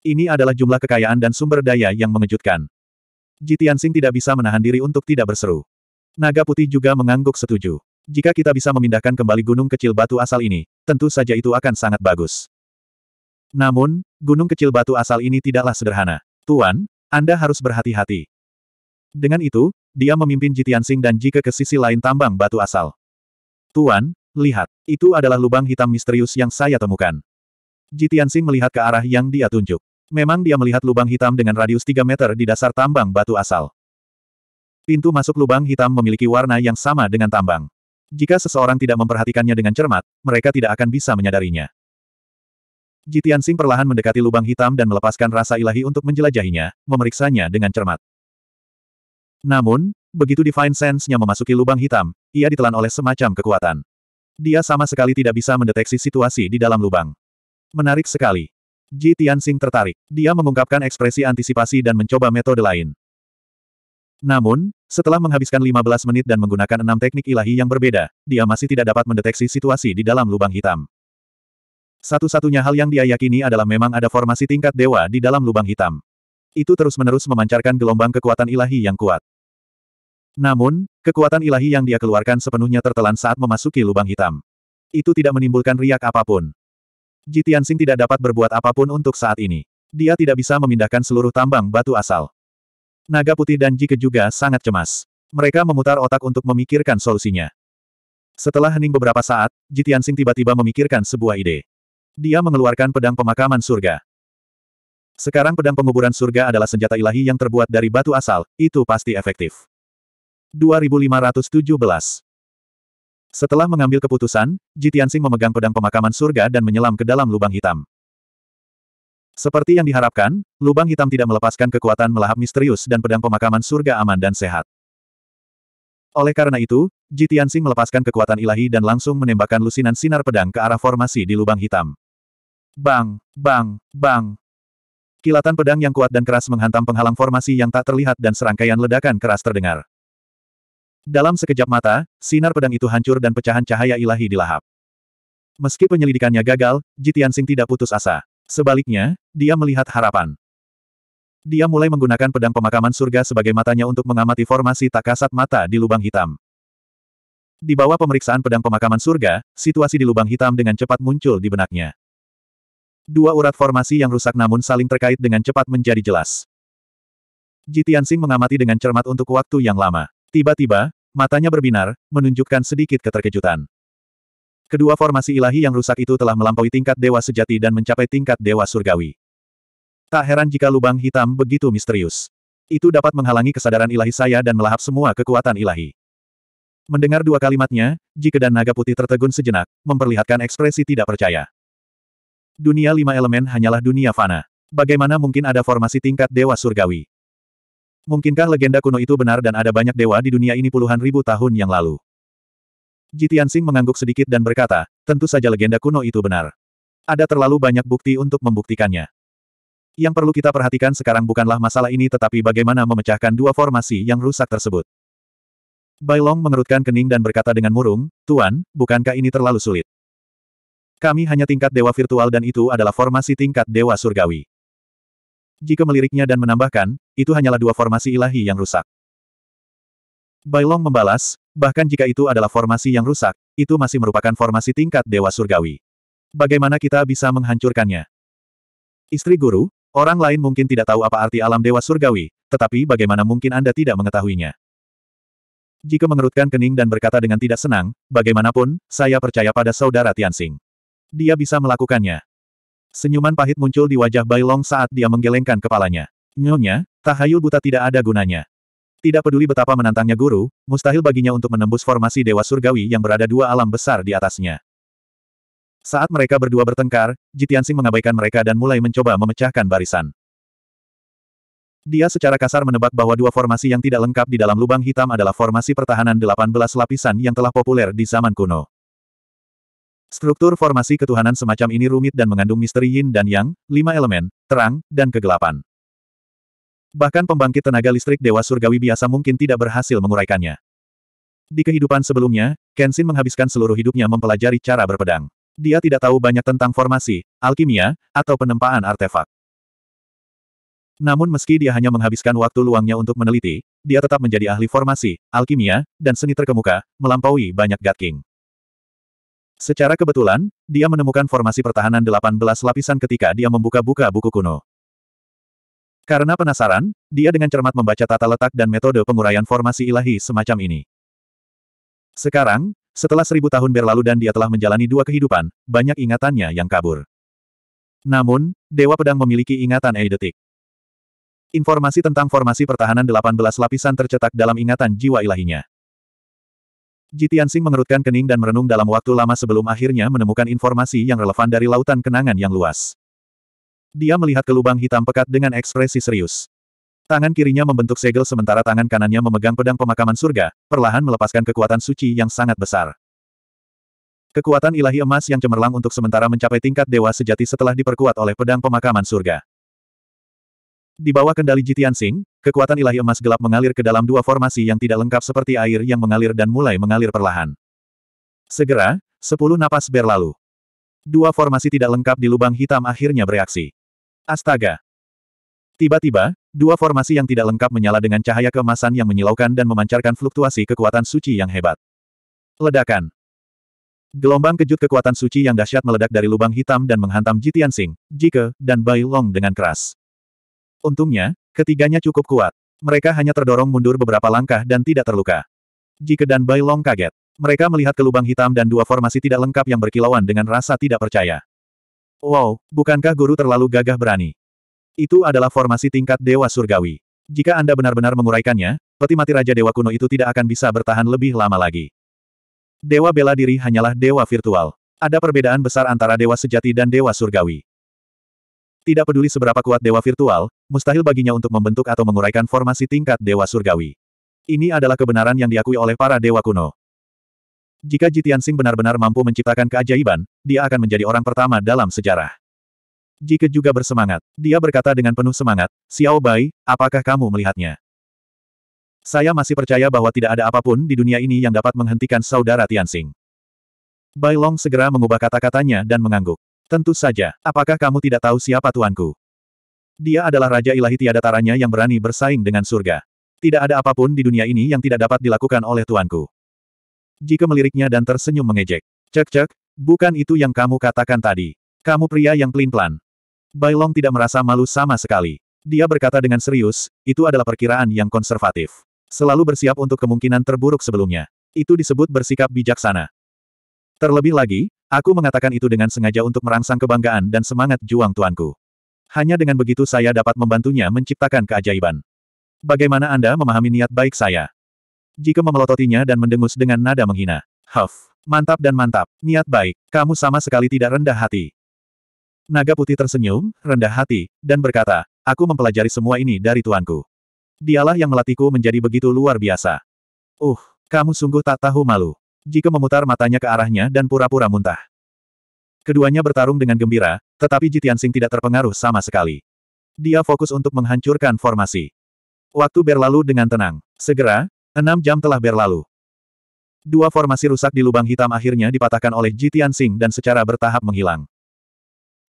Ini adalah jumlah kekayaan dan sumber daya yang mengejutkan. Jitiansing tidak bisa menahan diri untuk tidak berseru. Naga putih juga mengangguk setuju. Jika kita bisa memindahkan kembali gunung kecil batu asal ini, tentu saja itu akan sangat bagus. Namun, gunung kecil batu asal ini tidaklah sederhana. Tuan, anda harus berhati-hati. Dengan itu, dia memimpin Sing dan Jike ke sisi lain tambang batu asal. Tuan, lihat, itu adalah lubang hitam misterius yang saya temukan. Sing melihat ke arah yang dia tunjuk. Memang dia melihat lubang hitam dengan radius 3 meter di dasar tambang batu asal. Pintu masuk lubang hitam memiliki warna yang sama dengan tambang. Jika seseorang tidak memperhatikannya dengan cermat, mereka tidak akan bisa menyadarinya. Jitian Sing perlahan mendekati lubang hitam dan melepaskan rasa ilahi untuk menjelajahinya, memeriksanya dengan cermat. Namun, begitu Divine Sense-nya memasuki lubang hitam, ia ditelan oleh semacam kekuatan. Dia sama sekali tidak bisa mendeteksi situasi di dalam lubang. Menarik sekali. Ji Tianxing tertarik. Dia mengungkapkan ekspresi antisipasi dan mencoba metode lain. Namun, setelah menghabiskan 15 menit dan menggunakan enam teknik ilahi yang berbeda, dia masih tidak dapat mendeteksi situasi di dalam lubang hitam. Satu-satunya hal yang dia yakini adalah memang ada formasi tingkat dewa di dalam lubang hitam. Itu terus-menerus memancarkan gelombang kekuatan ilahi yang kuat. Namun, kekuatan ilahi yang dia keluarkan sepenuhnya tertelan saat memasuki lubang hitam. Itu tidak menimbulkan riak apapun. Jitian tidak dapat berbuat apapun untuk saat ini. Dia tidak bisa memindahkan seluruh tambang batu asal. Naga putih dan Jike juga sangat cemas. Mereka memutar otak untuk memikirkan solusinya. Setelah hening beberapa saat, Jitian tiba-tiba memikirkan sebuah ide. Dia mengeluarkan pedang pemakaman surga. Sekarang pedang penguburan surga adalah senjata ilahi yang terbuat dari batu asal, itu pasti efektif. 2517 Setelah mengambil keputusan, Jitiansing memegang pedang pemakaman surga dan menyelam ke dalam lubang hitam. Seperti yang diharapkan, lubang hitam tidak melepaskan kekuatan melahap misterius dan pedang pemakaman surga aman dan sehat. Oleh karena itu, Jitiansing melepaskan kekuatan ilahi dan langsung menembakkan lusinan sinar pedang ke arah formasi di lubang hitam. Bang, bang, bang. Kilatan pedang yang kuat dan keras menghantam penghalang formasi yang tak terlihat dan serangkaian ledakan keras terdengar. Dalam sekejap mata, sinar pedang itu hancur dan pecahan cahaya ilahi dilahap. Meski penyelidikannya gagal, Jitian Sing tidak putus asa. Sebaliknya, dia melihat harapan. Dia mulai menggunakan pedang pemakaman surga sebagai matanya untuk mengamati formasi tak kasat mata di lubang hitam. Di bawah pemeriksaan pedang pemakaman surga, situasi di lubang hitam dengan cepat muncul di benaknya. Dua urat formasi yang rusak namun saling terkait dengan cepat menjadi jelas. Ji Tianxing mengamati dengan cermat untuk waktu yang lama. Tiba-tiba, matanya berbinar, menunjukkan sedikit keterkejutan. Kedua formasi ilahi yang rusak itu telah melampaui tingkat dewa sejati dan mencapai tingkat dewa surgawi. Tak heran jika lubang hitam begitu misterius. Itu dapat menghalangi kesadaran ilahi saya dan melahap semua kekuatan ilahi. Mendengar dua kalimatnya, jika dan Naga Putih tertegun sejenak, memperlihatkan ekspresi tidak percaya dunia lima elemen hanyalah dunia fana. Bagaimana mungkin ada formasi tingkat dewa surgawi? Mungkinkah legenda kuno itu benar dan ada banyak dewa di dunia ini puluhan ribu tahun yang lalu? Jitian Sing mengangguk sedikit dan berkata, tentu saja legenda kuno itu benar. Ada terlalu banyak bukti untuk membuktikannya. Yang perlu kita perhatikan sekarang bukanlah masalah ini tetapi bagaimana memecahkan dua formasi yang rusak tersebut. Bailong mengerutkan kening dan berkata dengan murung, Tuan, bukankah ini terlalu sulit? Kami hanya tingkat dewa virtual dan itu adalah formasi tingkat dewa surgawi. Jika meliriknya dan menambahkan, itu hanyalah dua formasi ilahi yang rusak. Bailong membalas, bahkan jika itu adalah formasi yang rusak, itu masih merupakan formasi tingkat dewa surgawi. Bagaimana kita bisa menghancurkannya? Istri guru, orang lain mungkin tidak tahu apa arti alam dewa surgawi, tetapi bagaimana mungkin Anda tidak mengetahuinya? Jika mengerutkan kening dan berkata dengan tidak senang, bagaimanapun, saya percaya pada saudara Tianxing. Dia bisa melakukannya. Senyuman pahit muncul di wajah Bailong saat dia menggelengkan kepalanya. Nyonya, tahayul buta tidak ada gunanya. Tidak peduli betapa menantangnya guru, mustahil baginya untuk menembus formasi Dewa Surgawi yang berada dua alam besar di atasnya. Saat mereka berdua bertengkar, Jitiansing mengabaikan mereka dan mulai mencoba memecahkan barisan. Dia secara kasar menebak bahwa dua formasi yang tidak lengkap di dalam lubang hitam adalah formasi pertahanan 18 lapisan yang telah populer di zaman kuno. Struktur formasi ketuhanan semacam ini rumit dan mengandung misteri yin dan yang, lima elemen, terang, dan kegelapan. Bahkan pembangkit tenaga listrik Dewa Surgawi biasa mungkin tidak berhasil menguraikannya. Di kehidupan sebelumnya, Kenshin menghabiskan seluruh hidupnya mempelajari cara berpedang. Dia tidak tahu banyak tentang formasi, alkimia, atau penempaan artefak. Namun meski dia hanya menghabiskan waktu luangnya untuk meneliti, dia tetap menjadi ahli formasi, alkimia, dan seni terkemuka, melampaui banyak Gat Secara kebetulan, dia menemukan formasi pertahanan 18 lapisan ketika dia membuka-buka buku kuno. Karena penasaran, dia dengan cermat membaca tata letak dan metode penguraian formasi ilahi semacam ini. Sekarang, setelah seribu tahun berlalu dan dia telah menjalani dua kehidupan, banyak ingatannya yang kabur. Namun, Dewa Pedang memiliki ingatan eidetik. Informasi tentang formasi pertahanan 18 lapisan tercetak dalam ingatan jiwa ilahinya. Jitian Sing mengerutkan kening dan merenung dalam waktu lama sebelum akhirnya menemukan informasi yang relevan dari lautan kenangan yang luas. Dia melihat ke lubang hitam pekat dengan ekspresi serius. Tangan kirinya membentuk segel sementara tangan kanannya memegang pedang pemakaman surga, perlahan melepaskan kekuatan suci yang sangat besar. Kekuatan ilahi emas yang cemerlang untuk sementara mencapai tingkat dewa sejati setelah diperkuat oleh pedang pemakaman surga. Di bawah kendali Jitian Sing, kekuatan ilahi emas gelap mengalir ke dalam dua formasi yang tidak lengkap seperti air yang mengalir dan mulai mengalir perlahan. Segera, sepuluh napas berlalu. Dua formasi tidak lengkap di lubang hitam akhirnya bereaksi. Astaga! Tiba-tiba, dua formasi yang tidak lengkap menyala dengan cahaya keemasan yang menyilaukan dan memancarkan fluktuasi kekuatan suci yang hebat. Ledakan. Gelombang kejut kekuatan suci yang dahsyat meledak dari lubang hitam dan menghantam Jitian Sing, Jike, dan Bai Long dengan keras. Untungnya, ketiganya cukup kuat. Mereka hanya terdorong mundur beberapa langkah dan tidak terluka. Jike dan Bai Long kaget. Mereka melihat ke lubang hitam dan dua formasi tidak lengkap yang berkilauan dengan rasa tidak percaya. Wow, bukankah guru terlalu gagah berani? Itu adalah formasi tingkat Dewa Surgawi. Jika Anda benar-benar menguraikannya, peti mati Raja Dewa kuno itu tidak akan bisa bertahan lebih lama lagi. Dewa bela diri hanyalah dewa virtual. Ada perbedaan besar antara dewa sejati dan dewa surgawi. Tidak peduli seberapa kuat dewa virtual, mustahil baginya untuk membentuk atau menguraikan formasi tingkat dewa surgawi. Ini adalah kebenaran yang diakui oleh para dewa kuno. Jika Jitian Sing benar-benar mampu menciptakan keajaiban, dia akan menjadi orang pertama dalam sejarah. Jika juga bersemangat, dia berkata dengan penuh semangat, Xiao Bai, apakah kamu melihatnya? Saya masih percaya bahwa tidak ada apapun di dunia ini yang dapat menghentikan saudara Tianxing. Bai Long segera mengubah kata-katanya dan mengangguk. Tentu saja, apakah kamu tidak tahu siapa tuanku? Dia adalah Raja Ilahi tiada taranya yang berani bersaing dengan surga. Tidak ada apapun di dunia ini yang tidak dapat dilakukan oleh tuanku. Jika meliriknya dan tersenyum mengejek. Cek-cek, bukan itu yang kamu katakan tadi. Kamu pria yang pelin-pelan. Bailong tidak merasa malu sama sekali. Dia berkata dengan serius, itu adalah perkiraan yang konservatif. Selalu bersiap untuk kemungkinan terburuk sebelumnya. Itu disebut bersikap bijaksana. Terlebih lagi, Aku mengatakan itu dengan sengaja untuk merangsang kebanggaan dan semangat juang tuanku. Hanya dengan begitu saya dapat membantunya menciptakan keajaiban. Bagaimana Anda memahami niat baik saya? Jika memelototinya dan mendengus dengan nada menghina. Huff, mantap dan mantap, niat baik, kamu sama sekali tidak rendah hati. Naga putih tersenyum, rendah hati, dan berkata, aku mempelajari semua ini dari tuanku. Dialah yang melatihku menjadi begitu luar biasa. Uh, kamu sungguh tak tahu malu. Jika memutar matanya ke arahnya dan pura-pura muntah. Keduanya bertarung dengan gembira, tetapi Jitiansing tidak terpengaruh sama sekali. Dia fokus untuk menghancurkan formasi. Waktu berlalu dengan tenang. Segera, enam jam telah berlalu. Dua formasi rusak di lubang hitam akhirnya dipatahkan oleh Jitiansing dan secara bertahap menghilang.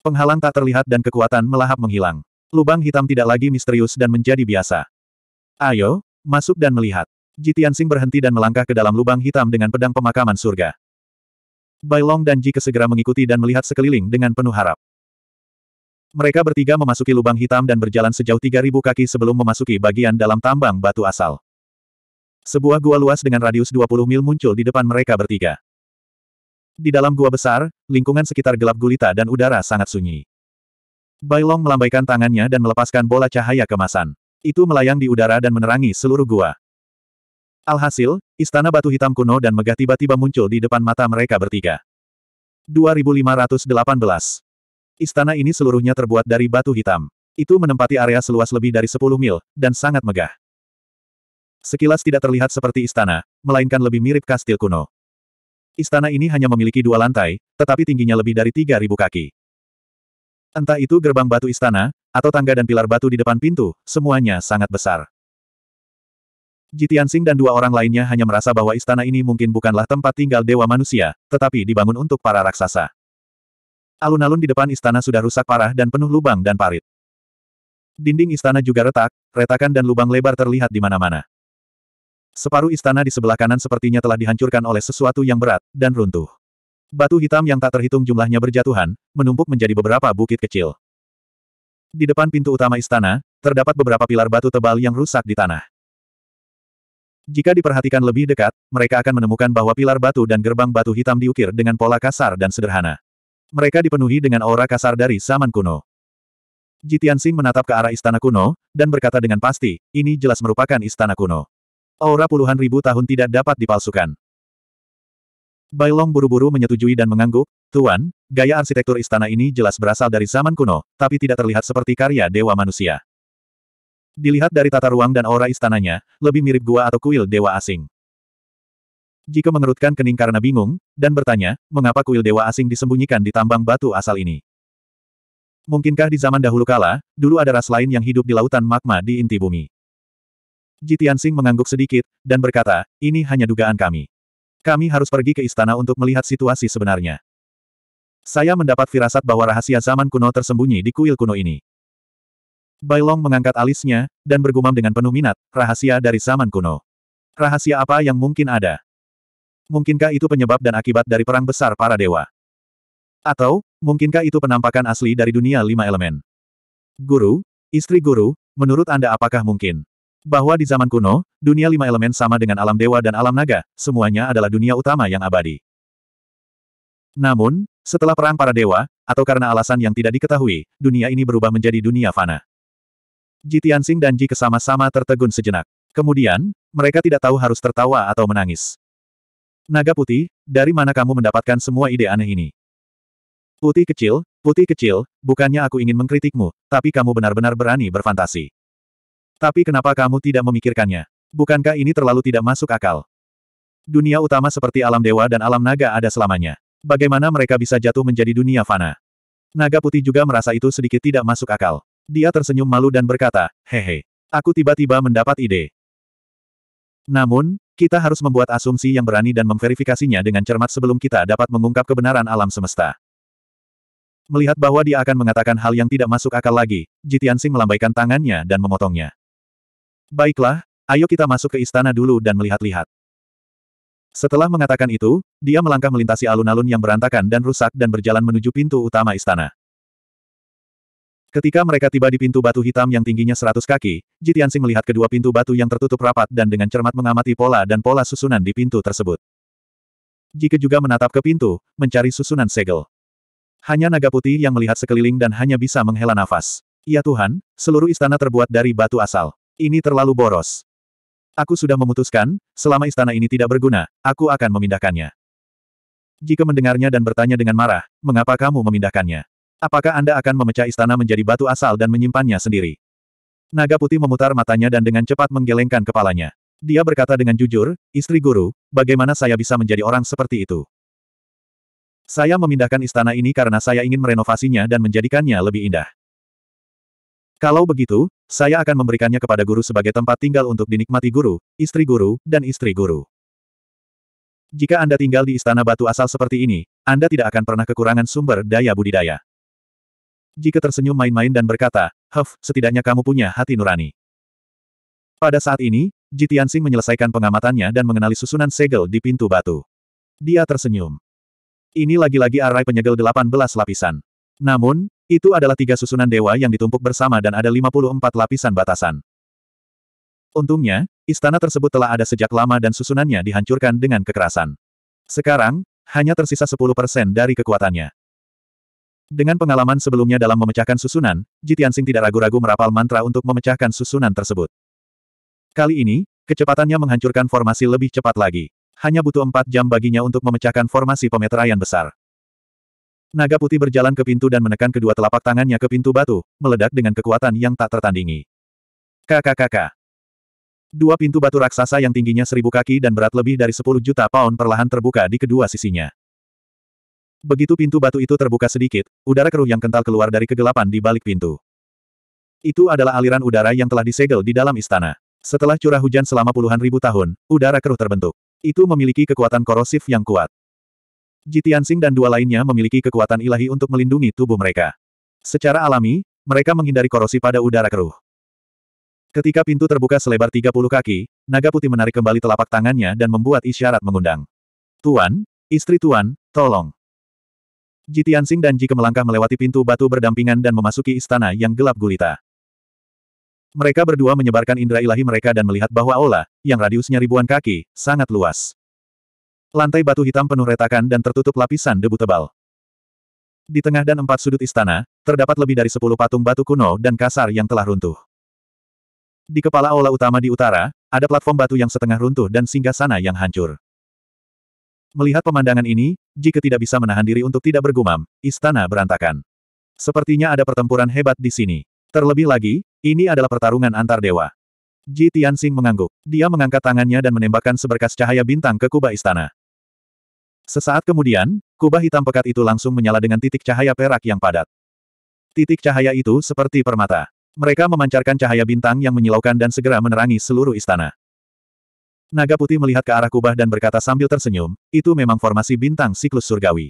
Penghalang tak terlihat dan kekuatan melahap menghilang. Lubang hitam tidak lagi misterius dan menjadi biasa. Ayo, masuk dan melihat. Jitian Sing berhenti dan melangkah ke dalam lubang hitam dengan pedang pemakaman surga. Bailong dan Ji segera mengikuti dan melihat sekeliling dengan penuh harap. Mereka bertiga memasuki lubang hitam dan berjalan sejauh 3.000 kaki sebelum memasuki bagian dalam tambang batu asal. Sebuah gua luas dengan radius 20 mil muncul di depan mereka bertiga. Di dalam gua besar, lingkungan sekitar gelap gulita dan udara sangat sunyi. Bailong melambaikan tangannya dan melepaskan bola cahaya kemasan. Itu melayang di udara dan menerangi seluruh gua. Alhasil, istana batu hitam kuno dan megah tiba-tiba muncul di depan mata mereka bertiga. 2518 Istana ini seluruhnya terbuat dari batu hitam. Itu menempati area seluas lebih dari 10 mil, dan sangat megah. Sekilas tidak terlihat seperti istana, melainkan lebih mirip kastil kuno. Istana ini hanya memiliki dua lantai, tetapi tingginya lebih dari 3.000 kaki. Entah itu gerbang batu istana, atau tangga dan pilar batu di depan pintu, semuanya sangat besar. Jitian Jitiansing dan dua orang lainnya hanya merasa bahwa istana ini mungkin bukanlah tempat tinggal dewa manusia, tetapi dibangun untuk para raksasa. Alun-alun di depan istana sudah rusak parah dan penuh lubang dan parit. Dinding istana juga retak, retakan dan lubang lebar terlihat di mana-mana. Separuh istana di sebelah kanan sepertinya telah dihancurkan oleh sesuatu yang berat, dan runtuh. Batu hitam yang tak terhitung jumlahnya berjatuhan, menumpuk menjadi beberapa bukit kecil. Di depan pintu utama istana, terdapat beberapa pilar batu tebal yang rusak di tanah. Jika diperhatikan lebih dekat, mereka akan menemukan bahwa pilar batu dan gerbang batu hitam diukir dengan pola kasar dan sederhana. Mereka dipenuhi dengan aura kasar dari zaman kuno. Jitian Sing menatap ke arah istana kuno, dan berkata dengan pasti, ini jelas merupakan istana kuno. Aura puluhan ribu tahun tidak dapat dipalsukan. Bailong buru-buru menyetujui dan mengangguk, Tuan, gaya arsitektur istana ini jelas berasal dari zaman kuno, tapi tidak terlihat seperti karya dewa manusia. Dilihat dari tata ruang dan aura istananya, lebih mirip gua atau kuil dewa asing. Jika mengerutkan kening karena bingung, dan bertanya, mengapa kuil dewa asing disembunyikan di tambang batu asal ini? Mungkinkah di zaman dahulu kala, dulu ada ras lain yang hidup di lautan magma di inti bumi? Jitian Sing mengangguk sedikit, dan berkata, ini hanya dugaan kami. Kami harus pergi ke istana untuk melihat situasi sebenarnya. Saya mendapat firasat bahwa rahasia zaman kuno tersembunyi di kuil kuno ini. Bailong mengangkat alisnya, dan bergumam dengan penuh minat, rahasia dari zaman kuno. Rahasia apa yang mungkin ada? Mungkinkah itu penyebab dan akibat dari perang besar para dewa? Atau, mungkinkah itu penampakan asli dari dunia lima elemen? Guru, istri guru, menurut Anda apakah mungkin? Bahwa di zaman kuno, dunia lima elemen sama dengan alam dewa dan alam naga, semuanya adalah dunia utama yang abadi. Namun, setelah perang para dewa, atau karena alasan yang tidak diketahui, dunia ini berubah menjadi dunia fana. Ji Tianxing dan Ji kesama-sama tertegun sejenak. Kemudian, mereka tidak tahu harus tertawa atau menangis. Naga putih, dari mana kamu mendapatkan semua ide aneh ini? Putih kecil, putih kecil, bukannya aku ingin mengkritikmu, tapi kamu benar-benar berani berfantasi. Tapi kenapa kamu tidak memikirkannya? Bukankah ini terlalu tidak masuk akal? Dunia utama seperti alam dewa dan alam naga ada selamanya. Bagaimana mereka bisa jatuh menjadi dunia fana? Naga putih juga merasa itu sedikit tidak masuk akal. Dia tersenyum malu dan berkata, hehe, aku tiba-tiba mendapat ide. Namun, kita harus membuat asumsi yang berani dan memverifikasinya dengan cermat sebelum kita dapat mengungkap kebenaran alam semesta. Melihat bahwa dia akan mengatakan hal yang tidak masuk akal lagi, Sing melambaikan tangannya dan memotongnya. Baiklah, ayo kita masuk ke istana dulu dan melihat-lihat. Setelah mengatakan itu, dia melangkah melintasi alun-alun yang berantakan dan rusak dan berjalan menuju pintu utama istana. Ketika mereka tiba di pintu batu hitam yang tingginya 100 kaki, Jitiansing melihat kedua pintu batu yang tertutup rapat dan dengan cermat mengamati pola dan pola susunan di pintu tersebut. Jika juga menatap ke pintu, mencari susunan segel. Hanya naga putih yang melihat sekeliling dan hanya bisa menghela nafas. Ya Tuhan, seluruh istana terbuat dari batu asal. Ini terlalu boros. Aku sudah memutuskan, selama istana ini tidak berguna, aku akan memindahkannya. Jika mendengarnya dan bertanya dengan marah, mengapa kamu memindahkannya? Apakah Anda akan memecah istana menjadi batu asal dan menyimpannya sendiri? Naga putih memutar matanya dan dengan cepat menggelengkan kepalanya. Dia berkata dengan jujur, istri guru, bagaimana saya bisa menjadi orang seperti itu? Saya memindahkan istana ini karena saya ingin merenovasinya dan menjadikannya lebih indah. Kalau begitu, saya akan memberikannya kepada guru sebagai tempat tinggal untuk dinikmati guru, istri guru, dan istri guru. Jika Anda tinggal di istana batu asal seperti ini, Anda tidak akan pernah kekurangan sumber daya budidaya. Jika tersenyum main-main dan berkata, Huff, setidaknya kamu punya hati nurani. Pada saat ini, Jitiansing menyelesaikan pengamatannya dan mengenali susunan segel di pintu batu. Dia tersenyum. Ini lagi-lagi arai penyegel 18 lapisan. Namun, itu adalah tiga susunan dewa yang ditumpuk bersama dan ada 54 lapisan batasan. Untungnya, istana tersebut telah ada sejak lama dan susunannya dihancurkan dengan kekerasan. Sekarang, hanya tersisa 10% dari kekuatannya. Dengan pengalaman sebelumnya dalam memecahkan susunan, Jitiansing tidak ragu-ragu merapal mantra untuk memecahkan susunan tersebut. Kali ini, kecepatannya menghancurkan formasi lebih cepat lagi. Hanya butuh empat jam baginya untuk memecahkan formasi pemeteraian besar. Naga putih berjalan ke pintu dan menekan kedua telapak tangannya ke pintu batu, meledak dengan kekuatan yang tak tertandingi. Kakak-kakak. Dua pintu batu raksasa yang tingginya seribu kaki dan berat lebih dari sepuluh juta pound perlahan terbuka di kedua sisinya. Begitu pintu batu itu terbuka sedikit, udara keruh yang kental keluar dari kegelapan di balik pintu. Itu adalah aliran udara yang telah disegel di dalam istana. Setelah curah hujan selama puluhan ribu tahun, udara keruh terbentuk. Itu memiliki kekuatan korosif yang kuat. Jitiansing dan dua lainnya memiliki kekuatan ilahi untuk melindungi tubuh mereka. Secara alami, mereka menghindari korosi pada udara keruh. Ketika pintu terbuka selebar 30 kaki, naga putih menarik kembali telapak tangannya dan membuat isyarat mengundang. Tuan, istri tuan, tolong. Ji Tianxing dan Ji melangkah melewati pintu batu berdampingan dan memasuki istana yang gelap gulita. Mereka berdua menyebarkan indera ilahi mereka dan melihat bahwa aula, yang radiusnya ribuan kaki, sangat luas. Lantai batu hitam penuh retakan dan tertutup lapisan debu tebal. Di tengah dan empat sudut istana, terdapat lebih dari sepuluh patung batu kuno dan kasar yang telah runtuh. Di kepala aula utama di utara, ada platform batu yang setengah runtuh dan singgah sana yang hancur. Melihat pemandangan ini, jika tidak bisa menahan diri untuk tidak bergumam, istana berantakan. Sepertinya ada pertempuran hebat di sini. Terlebih lagi, ini adalah pertarungan antar dewa. Ji Tianxing mengangguk. Dia mengangkat tangannya dan menembakkan seberkas cahaya bintang ke kubah istana. Sesaat kemudian, kubah hitam pekat itu langsung menyala dengan titik cahaya perak yang padat. Titik cahaya itu seperti permata. Mereka memancarkan cahaya bintang yang menyilaukan dan segera menerangi seluruh istana. Naga putih melihat ke arah kubah dan berkata sambil tersenyum, itu memang formasi bintang siklus surgawi.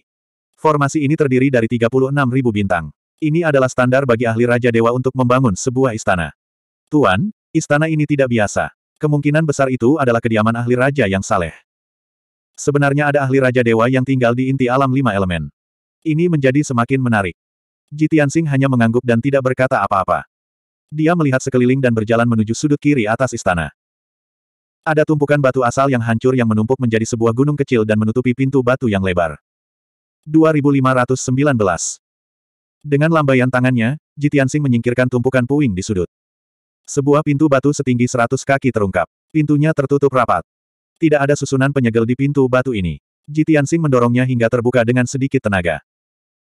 Formasi ini terdiri dari ribu bintang. Ini adalah standar bagi ahli Raja Dewa untuk membangun sebuah istana. Tuan, istana ini tidak biasa. Kemungkinan besar itu adalah kediaman ahli raja yang saleh. Sebenarnya ada ahli Raja Dewa yang tinggal di inti alam lima elemen. Ini menjadi semakin menarik. Jitian Singh hanya mengangguk dan tidak berkata apa-apa. Dia melihat sekeliling dan berjalan menuju sudut kiri atas istana. Ada tumpukan batu asal yang hancur yang menumpuk menjadi sebuah gunung kecil dan menutupi pintu batu yang lebar. 2519 Dengan lambaian tangannya, Jitiansing menyingkirkan tumpukan puing di sudut. Sebuah pintu batu setinggi 100 kaki terungkap. Pintunya tertutup rapat. Tidak ada susunan penyegel di pintu batu ini. Jitiansing mendorongnya hingga terbuka dengan sedikit tenaga.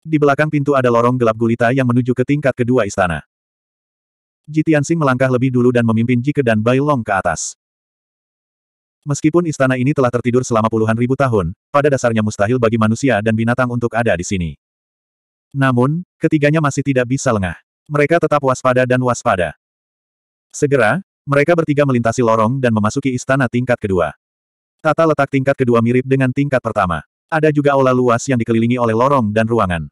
Di belakang pintu ada lorong gelap gulita yang menuju ke tingkat kedua istana. Jitiansing melangkah lebih dulu dan memimpin Jike dan Bailong ke atas. Meskipun istana ini telah tertidur selama puluhan ribu tahun, pada dasarnya mustahil bagi manusia dan binatang untuk ada di sini. Namun, ketiganya masih tidak bisa lengah. Mereka tetap waspada dan waspada. Segera, mereka bertiga melintasi lorong dan memasuki istana tingkat kedua. Tata letak tingkat kedua mirip dengan tingkat pertama. Ada juga aula luas yang dikelilingi oleh lorong dan ruangan.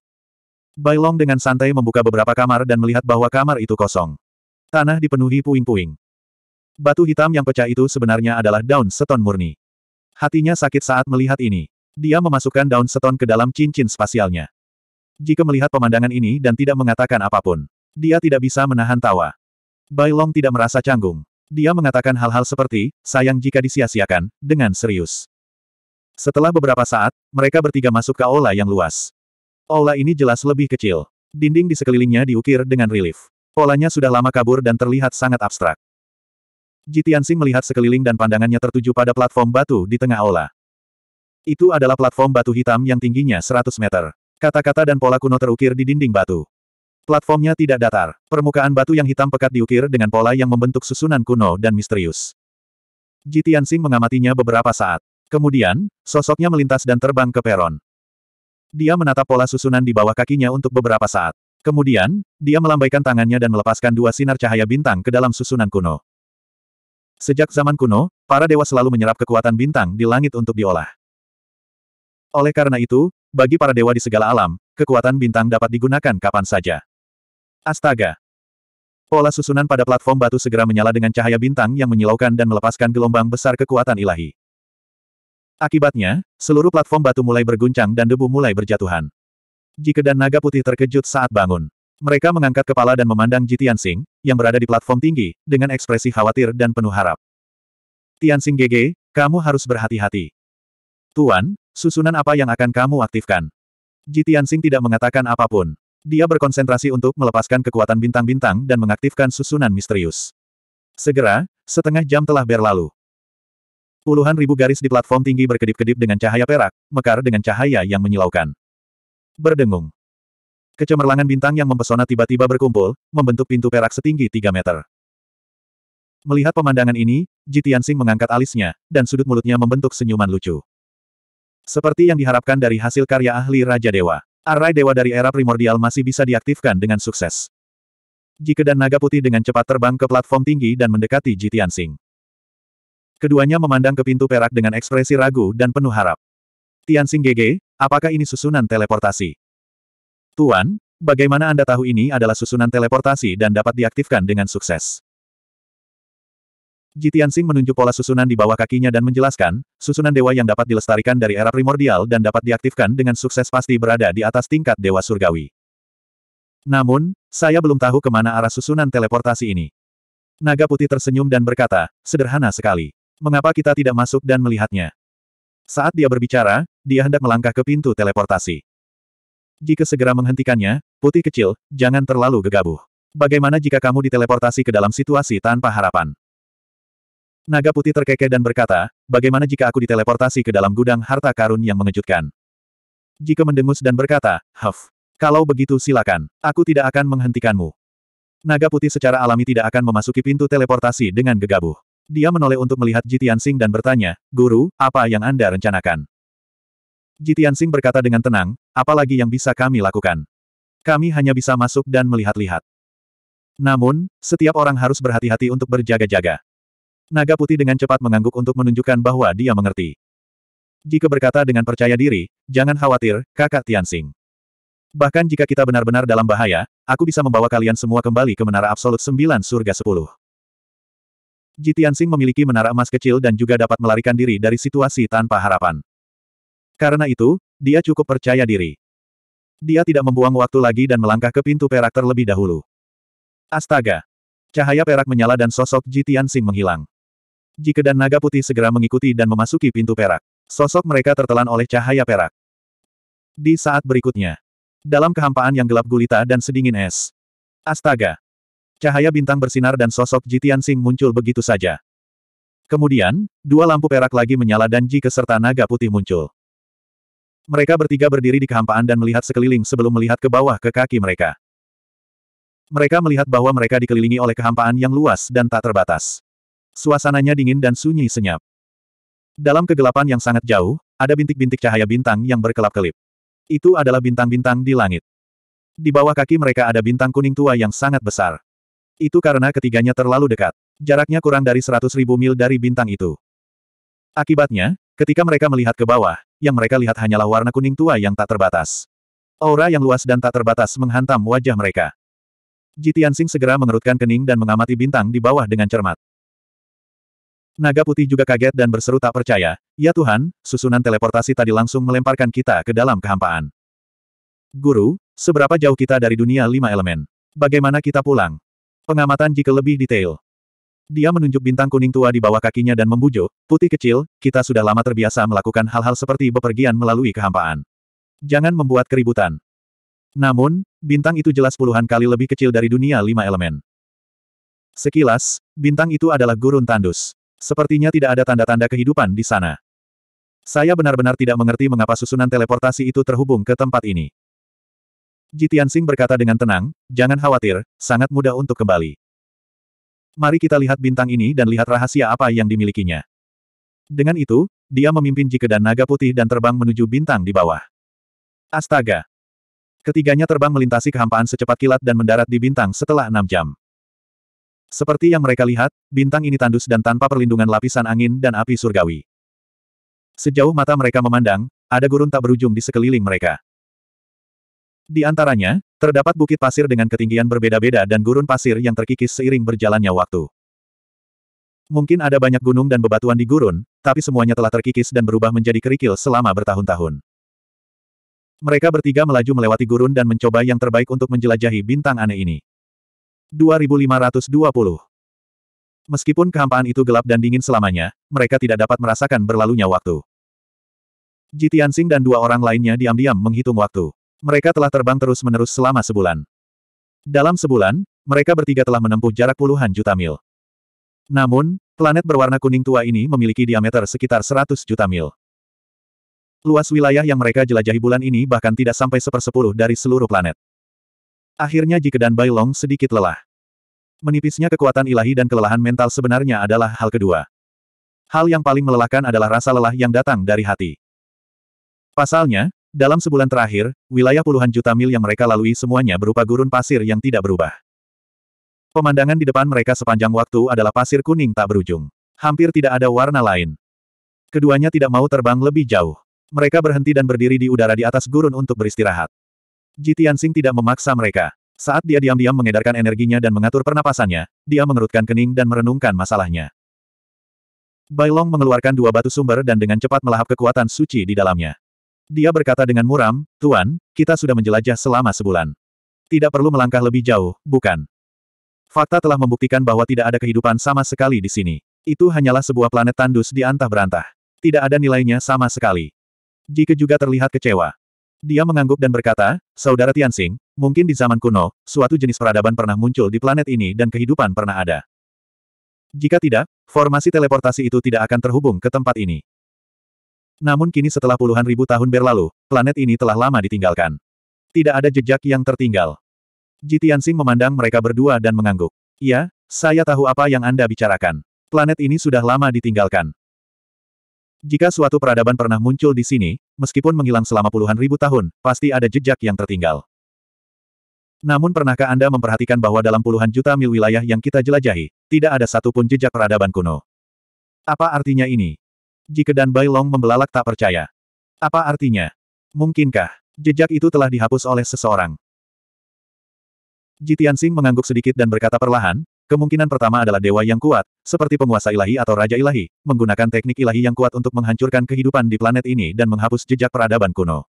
Bailong dengan santai membuka beberapa kamar dan melihat bahwa kamar itu kosong. Tanah dipenuhi puing-puing. Batu hitam yang pecah itu sebenarnya adalah daun seton murni. Hatinya sakit saat melihat ini. Dia memasukkan daun seton ke dalam cincin spasialnya. Jika melihat pemandangan ini dan tidak mengatakan apapun, dia tidak bisa menahan tawa. Bailong tidak merasa canggung. Dia mengatakan hal-hal seperti, sayang jika disia-siakan, dengan serius. Setelah beberapa saat, mereka bertiga masuk ke aula yang luas. Aula ini jelas lebih kecil. Dinding di sekelilingnya diukir dengan relief. Polanya sudah lama kabur dan terlihat sangat abstrak. Jitiansing melihat sekeliling dan pandangannya tertuju pada platform batu di tengah aula. Itu adalah platform batu hitam yang tingginya 100 meter. Kata-kata dan pola kuno terukir di dinding batu. Platformnya tidak datar. Permukaan batu yang hitam pekat diukir dengan pola yang membentuk susunan kuno dan misterius. Jitiansing mengamatinya beberapa saat. Kemudian, sosoknya melintas dan terbang ke peron. Dia menatap pola susunan di bawah kakinya untuk beberapa saat. Kemudian, dia melambaikan tangannya dan melepaskan dua sinar cahaya bintang ke dalam susunan kuno. Sejak zaman kuno, para dewa selalu menyerap kekuatan bintang di langit untuk diolah. Oleh karena itu, bagi para dewa di segala alam, kekuatan bintang dapat digunakan kapan saja. Astaga! Pola susunan pada platform batu segera menyala dengan cahaya bintang yang menyilaukan dan melepaskan gelombang besar kekuatan ilahi. Akibatnya, seluruh platform batu mulai berguncang dan debu mulai berjatuhan. Jika dan naga putih terkejut saat bangun. Mereka mengangkat kepala dan memandang Ji Tianxing, yang berada di platform tinggi, dengan ekspresi khawatir dan penuh harap. Tianxing GG, kamu harus berhati-hati. Tuan, susunan apa yang akan kamu aktifkan? Ji Tianxing tidak mengatakan apapun. Dia berkonsentrasi untuk melepaskan kekuatan bintang-bintang dan mengaktifkan susunan misterius. Segera, setengah jam telah berlalu. Puluhan ribu garis di platform tinggi berkedip-kedip dengan cahaya perak, mekar dengan cahaya yang menyilaukan. Berdengung. Kecemerlangan bintang yang mempesona tiba-tiba berkumpul, membentuk pintu perak setinggi 3 meter. Melihat pemandangan ini, Ji Tianxing mengangkat alisnya, dan sudut mulutnya membentuk senyuman lucu. Seperti yang diharapkan dari hasil karya ahli Raja Dewa, arai dewa dari era primordial masih bisa diaktifkan dengan sukses. Jika dan naga putih dengan cepat terbang ke platform tinggi dan mendekati Ji Tianxing. Keduanya memandang ke pintu perak dengan ekspresi ragu dan penuh harap. Tianxing GG, apakah ini susunan teleportasi? Tuan, bagaimana Anda tahu ini adalah susunan teleportasi dan dapat diaktifkan dengan sukses? Jitian Sing menunjuk pola susunan di bawah kakinya dan menjelaskan, susunan dewa yang dapat dilestarikan dari era primordial dan dapat diaktifkan dengan sukses pasti berada di atas tingkat dewa surgawi. Namun, saya belum tahu kemana arah susunan teleportasi ini. Naga putih tersenyum dan berkata, sederhana sekali. Mengapa kita tidak masuk dan melihatnya? Saat dia berbicara, dia hendak melangkah ke pintu teleportasi. Jika segera menghentikannya, putih kecil, jangan terlalu gegabah. Bagaimana jika kamu diteleportasi ke dalam situasi tanpa harapan? Naga putih terkekeh dan berkata, bagaimana jika aku diteleportasi ke dalam gudang harta karun yang mengejutkan? Jika mendengus dan berkata, Huff, kalau begitu silakan, aku tidak akan menghentikanmu. Naga putih secara alami tidak akan memasuki pintu teleportasi dengan gegabah. Dia menoleh untuk melihat Jitian Sing dan bertanya, Guru, apa yang Anda rencanakan? Jitiansing berkata dengan tenang, apalagi yang bisa kami lakukan. Kami hanya bisa masuk dan melihat-lihat. Namun, setiap orang harus berhati-hati untuk berjaga-jaga. Naga putih dengan cepat mengangguk untuk menunjukkan bahwa dia mengerti. Jika berkata dengan percaya diri, jangan khawatir, kakak Tianxing. Bahkan jika kita benar-benar dalam bahaya, aku bisa membawa kalian semua kembali ke Menara Absolut Sembilan Surga 10. Jitiansing memiliki menara emas kecil dan juga dapat melarikan diri dari situasi tanpa harapan. Karena itu, dia cukup percaya diri. Dia tidak membuang waktu lagi dan melangkah ke pintu perak terlebih dahulu. Astaga! Cahaya perak menyala dan sosok Jitian Sing menghilang. Jika dan naga putih segera mengikuti dan memasuki pintu perak. Sosok mereka tertelan oleh cahaya perak. Di saat berikutnya, dalam kehampaan yang gelap gulita dan sedingin es. Astaga! Cahaya bintang bersinar dan sosok Jitian Sing muncul begitu saja. Kemudian, dua lampu perak lagi menyala dan Jike serta naga putih muncul. Mereka bertiga berdiri di kehampaan dan melihat sekeliling sebelum melihat ke bawah ke kaki mereka. Mereka melihat bahwa mereka dikelilingi oleh kehampaan yang luas dan tak terbatas. Suasananya dingin dan sunyi senyap. Dalam kegelapan yang sangat jauh, ada bintik-bintik cahaya bintang yang berkelap-kelip. Itu adalah bintang-bintang di langit. Di bawah kaki mereka ada bintang kuning tua yang sangat besar. Itu karena ketiganya terlalu dekat. Jaraknya kurang dari seratus ribu mil dari bintang itu. Akibatnya, ketika mereka melihat ke bawah, yang mereka lihat hanyalah warna kuning tua yang tak terbatas. Aura yang luas dan tak terbatas menghantam wajah mereka. Jitiansing segera mengerutkan kening dan mengamati bintang di bawah dengan cermat. Naga putih juga kaget dan berseru tak percaya, Ya Tuhan, susunan teleportasi tadi langsung melemparkan kita ke dalam kehampaan. Guru, seberapa jauh kita dari dunia lima elemen? Bagaimana kita pulang? Pengamatan jika lebih detail. Dia menunjuk bintang kuning tua di bawah kakinya dan membujuk, putih kecil, kita sudah lama terbiasa melakukan hal-hal seperti bepergian melalui kehampaan. Jangan membuat keributan. Namun, bintang itu jelas puluhan kali lebih kecil dari dunia lima elemen. Sekilas, bintang itu adalah gurun tandus. Sepertinya tidak ada tanda-tanda kehidupan di sana. Saya benar-benar tidak mengerti mengapa susunan teleportasi itu terhubung ke tempat ini. Jitian Singh berkata dengan tenang, jangan khawatir, sangat mudah untuk kembali. Mari kita lihat bintang ini dan lihat rahasia apa yang dimilikinya. Dengan itu, dia memimpin Jike dan Naga Putih dan terbang menuju bintang di bawah. Astaga! Ketiganya terbang melintasi kehampaan secepat kilat dan mendarat di bintang setelah enam jam. Seperti yang mereka lihat, bintang ini tandus dan tanpa perlindungan lapisan angin dan api surgawi. Sejauh mata mereka memandang, ada gurun tak berujung di sekeliling mereka. Di antaranya, terdapat bukit pasir dengan ketinggian berbeda-beda dan gurun pasir yang terkikis seiring berjalannya waktu. Mungkin ada banyak gunung dan bebatuan di gurun, tapi semuanya telah terkikis dan berubah menjadi kerikil selama bertahun-tahun. Mereka bertiga melaju melewati gurun dan mencoba yang terbaik untuk menjelajahi bintang aneh ini. 2520 Meskipun kehampaan itu gelap dan dingin selamanya, mereka tidak dapat merasakan berlalunya waktu. Jitian Singh dan dua orang lainnya diam-diam menghitung waktu mereka telah terbang terus-menerus selama sebulan. Dalam sebulan, mereka bertiga telah menempuh jarak puluhan juta mil. Namun, planet berwarna kuning tua ini memiliki diameter sekitar 100 juta mil. Luas wilayah yang mereka jelajahi bulan ini bahkan tidak sampai sepersepuluh dari seluruh planet. Akhirnya dan Bailong sedikit lelah. Menipisnya kekuatan ilahi dan kelelahan mental sebenarnya adalah hal kedua. Hal yang paling melelahkan adalah rasa lelah yang datang dari hati. Pasalnya, dalam sebulan terakhir, wilayah puluhan juta mil yang mereka lalui semuanya berupa gurun pasir yang tidak berubah. Pemandangan di depan mereka sepanjang waktu adalah pasir kuning tak berujung. Hampir tidak ada warna lain. Keduanya tidak mau terbang lebih jauh. Mereka berhenti dan berdiri di udara di atas gurun untuk beristirahat. Jitiansing tidak memaksa mereka. Saat dia diam-diam mengedarkan energinya dan mengatur pernapasannya, dia mengerutkan kening dan merenungkan masalahnya. Bailong mengeluarkan dua batu sumber dan dengan cepat melahap kekuatan suci di dalamnya. Dia berkata dengan muram, Tuan, kita sudah menjelajah selama sebulan. Tidak perlu melangkah lebih jauh, bukan? Fakta telah membuktikan bahwa tidak ada kehidupan sama sekali di sini. Itu hanyalah sebuah planet tandus di antah berantah. Tidak ada nilainya sama sekali. Jika juga terlihat kecewa. Dia mengangguk dan berkata, Saudara Tianxing, mungkin di zaman kuno, suatu jenis peradaban pernah muncul di planet ini dan kehidupan pernah ada. Jika tidak, formasi teleportasi itu tidak akan terhubung ke tempat ini. Namun kini setelah puluhan ribu tahun berlalu, planet ini telah lama ditinggalkan. Tidak ada jejak yang tertinggal. Jitiansing memandang mereka berdua dan mengangguk. Ya, saya tahu apa yang Anda bicarakan. Planet ini sudah lama ditinggalkan. Jika suatu peradaban pernah muncul di sini, meskipun menghilang selama puluhan ribu tahun, pasti ada jejak yang tertinggal. Namun pernahkah Anda memperhatikan bahwa dalam puluhan juta mil wilayah yang kita jelajahi, tidak ada satupun jejak peradaban kuno? Apa artinya ini? Jike dan Bai Long membelalak tak percaya. Apa artinya? Mungkinkah, jejak itu telah dihapus oleh seseorang? Jitian Sing mengangguk sedikit dan berkata perlahan, kemungkinan pertama adalah dewa yang kuat, seperti penguasa ilahi atau raja ilahi, menggunakan teknik ilahi yang kuat untuk menghancurkan kehidupan di planet ini dan menghapus jejak peradaban kuno.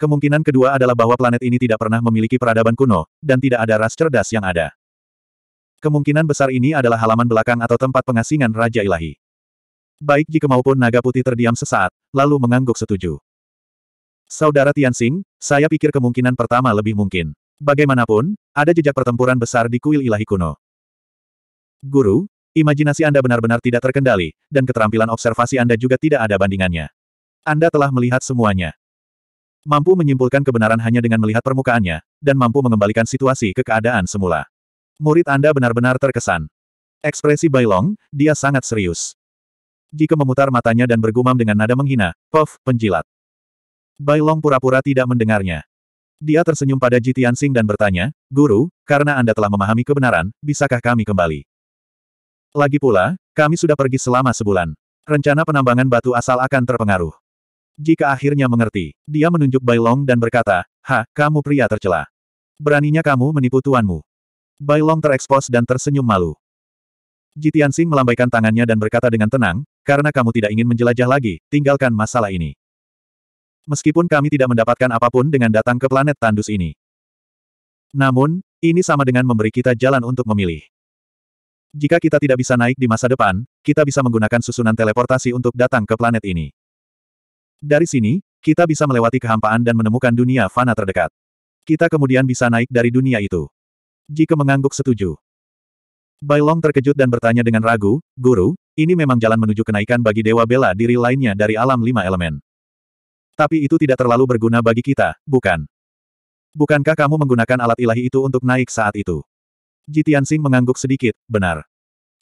Kemungkinan kedua adalah bahwa planet ini tidak pernah memiliki peradaban kuno, dan tidak ada ras cerdas yang ada. Kemungkinan besar ini adalah halaman belakang atau tempat pengasingan Raja Ilahi. Baik jika maupun naga putih terdiam sesaat, lalu mengangguk setuju. Saudara Tianxing, saya pikir kemungkinan pertama lebih mungkin. Bagaimanapun, ada jejak pertempuran besar di kuil ilahi kuno. Guru, imajinasi Anda benar-benar tidak terkendali, dan keterampilan observasi Anda juga tidak ada bandingannya. Anda telah melihat semuanya. Mampu menyimpulkan kebenaran hanya dengan melihat permukaannya, dan mampu mengembalikan situasi ke keadaan semula. Murid Anda benar-benar terkesan. Ekspresi Bailong, dia sangat serius. Jika memutar matanya dan bergumam dengan nada menghina, Puff, penjilat. Bailong pura-pura tidak mendengarnya. Dia tersenyum pada Ji Tianxing dan bertanya, Guru, karena Anda telah memahami kebenaran, bisakah kami kembali? Lagi pula, kami sudah pergi selama sebulan. Rencana penambangan batu asal akan terpengaruh. Jika akhirnya mengerti, dia menunjuk Bailong dan berkata, Ha, kamu pria tercela. Beraninya kamu menipu tuanmu. Bailong Long terekspos dan tersenyum malu. Jitian Singh melambaikan tangannya dan berkata dengan tenang, karena kamu tidak ingin menjelajah lagi, tinggalkan masalah ini. Meskipun kami tidak mendapatkan apapun dengan datang ke planet tandus ini. Namun, ini sama dengan memberi kita jalan untuk memilih. Jika kita tidak bisa naik di masa depan, kita bisa menggunakan susunan teleportasi untuk datang ke planet ini. Dari sini, kita bisa melewati kehampaan dan menemukan dunia fana terdekat. Kita kemudian bisa naik dari dunia itu. Jika mengangguk setuju. Bailong terkejut dan bertanya dengan ragu, Guru, ini memang jalan menuju kenaikan bagi dewa bela diri lainnya dari alam lima elemen. Tapi itu tidak terlalu berguna bagi kita, bukan? Bukankah kamu menggunakan alat ilahi itu untuk naik saat itu? Jitian Sing mengangguk sedikit, benar.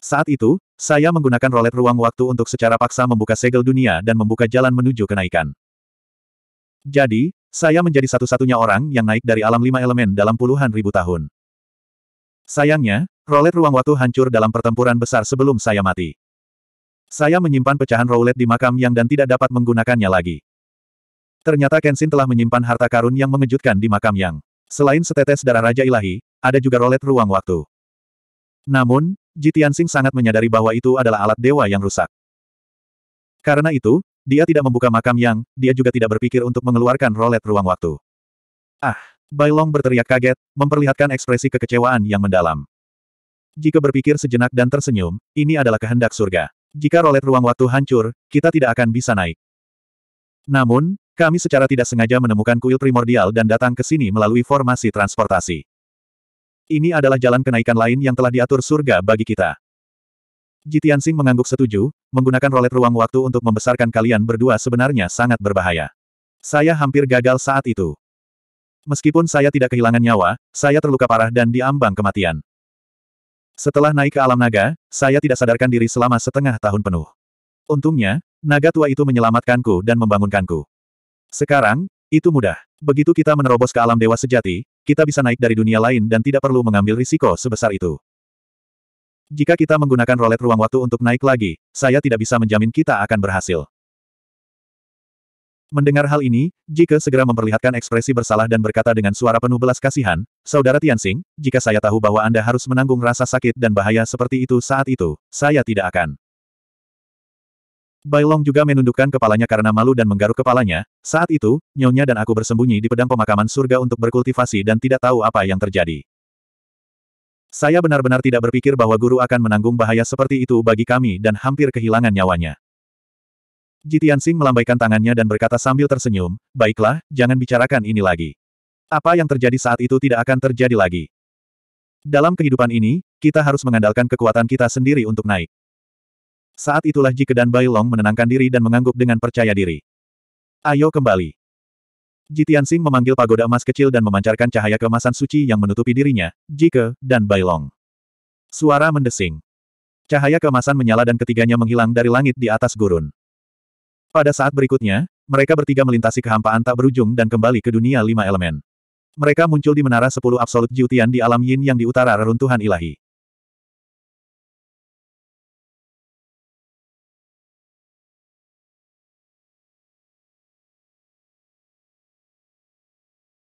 Saat itu, saya menggunakan rolet ruang waktu untuk secara paksa membuka segel dunia dan membuka jalan menuju kenaikan. Jadi, saya menjadi satu-satunya orang yang naik dari alam lima elemen dalam puluhan ribu tahun. Sayangnya, Rolet ruang waktu hancur dalam pertempuran besar sebelum saya mati. Saya menyimpan pecahan roulette di makam yang dan tidak dapat menggunakannya lagi. Ternyata Kenshin telah menyimpan harta karun yang mengejutkan di makam yang. Selain setetes darah Raja Ilahi, ada juga rolet ruang waktu. Namun, Jitiansing sangat menyadari bahwa itu adalah alat dewa yang rusak. Karena itu, dia tidak membuka makam yang, dia juga tidak berpikir untuk mengeluarkan rolet ruang waktu. Ah, Bailong berteriak kaget, memperlihatkan ekspresi kekecewaan yang mendalam. Jika berpikir sejenak dan tersenyum, ini adalah kehendak surga. Jika rolet ruang waktu hancur, kita tidak akan bisa naik. Namun, kami secara tidak sengaja menemukan kuil primordial dan datang ke sini melalui formasi transportasi. Ini adalah jalan kenaikan lain yang telah diatur surga bagi kita. Jitian Singh mengangguk setuju, menggunakan rolet ruang waktu untuk membesarkan kalian berdua sebenarnya sangat berbahaya. Saya hampir gagal saat itu. Meskipun saya tidak kehilangan nyawa, saya terluka parah dan diambang kematian. Setelah naik ke alam naga, saya tidak sadarkan diri selama setengah tahun penuh. Untungnya, naga tua itu menyelamatkanku dan membangunkanku. Sekarang, itu mudah. Begitu kita menerobos ke alam dewa sejati, kita bisa naik dari dunia lain dan tidak perlu mengambil risiko sebesar itu. Jika kita menggunakan rolet ruang waktu untuk naik lagi, saya tidak bisa menjamin kita akan berhasil. Mendengar hal ini, Jike segera memperlihatkan ekspresi bersalah dan berkata dengan suara penuh belas kasihan, Saudara Tianxing, jika saya tahu bahwa Anda harus menanggung rasa sakit dan bahaya seperti itu saat itu, saya tidak akan. Bailong juga menundukkan kepalanya karena malu dan menggaruk kepalanya, saat itu, nyonya dan aku bersembunyi di pedang pemakaman surga untuk berkultivasi dan tidak tahu apa yang terjadi. Saya benar-benar tidak berpikir bahwa guru akan menanggung bahaya seperti itu bagi kami dan hampir kehilangan nyawanya. Jitian Sing melambaikan tangannya dan berkata sambil tersenyum, baiklah, jangan bicarakan ini lagi. Apa yang terjadi saat itu tidak akan terjadi lagi. Dalam kehidupan ini, kita harus mengandalkan kekuatan kita sendiri untuk naik. Saat itulah Jike dan Bailong menenangkan diri dan mengangguk dengan percaya diri. Ayo kembali. Jitian Sing memanggil pagoda emas kecil dan memancarkan cahaya keemasan suci yang menutupi dirinya, Jike, dan Bailong. Suara mendesing. Cahaya keemasan menyala dan ketiganya menghilang dari langit di atas gurun. Pada saat berikutnya, mereka bertiga melintasi kehampaan tak berujung dan kembali ke dunia lima elemen. Mereka muncul di menara sepuluh absolut Jiutian di alam yin yang di utara reruntuhan ilahi.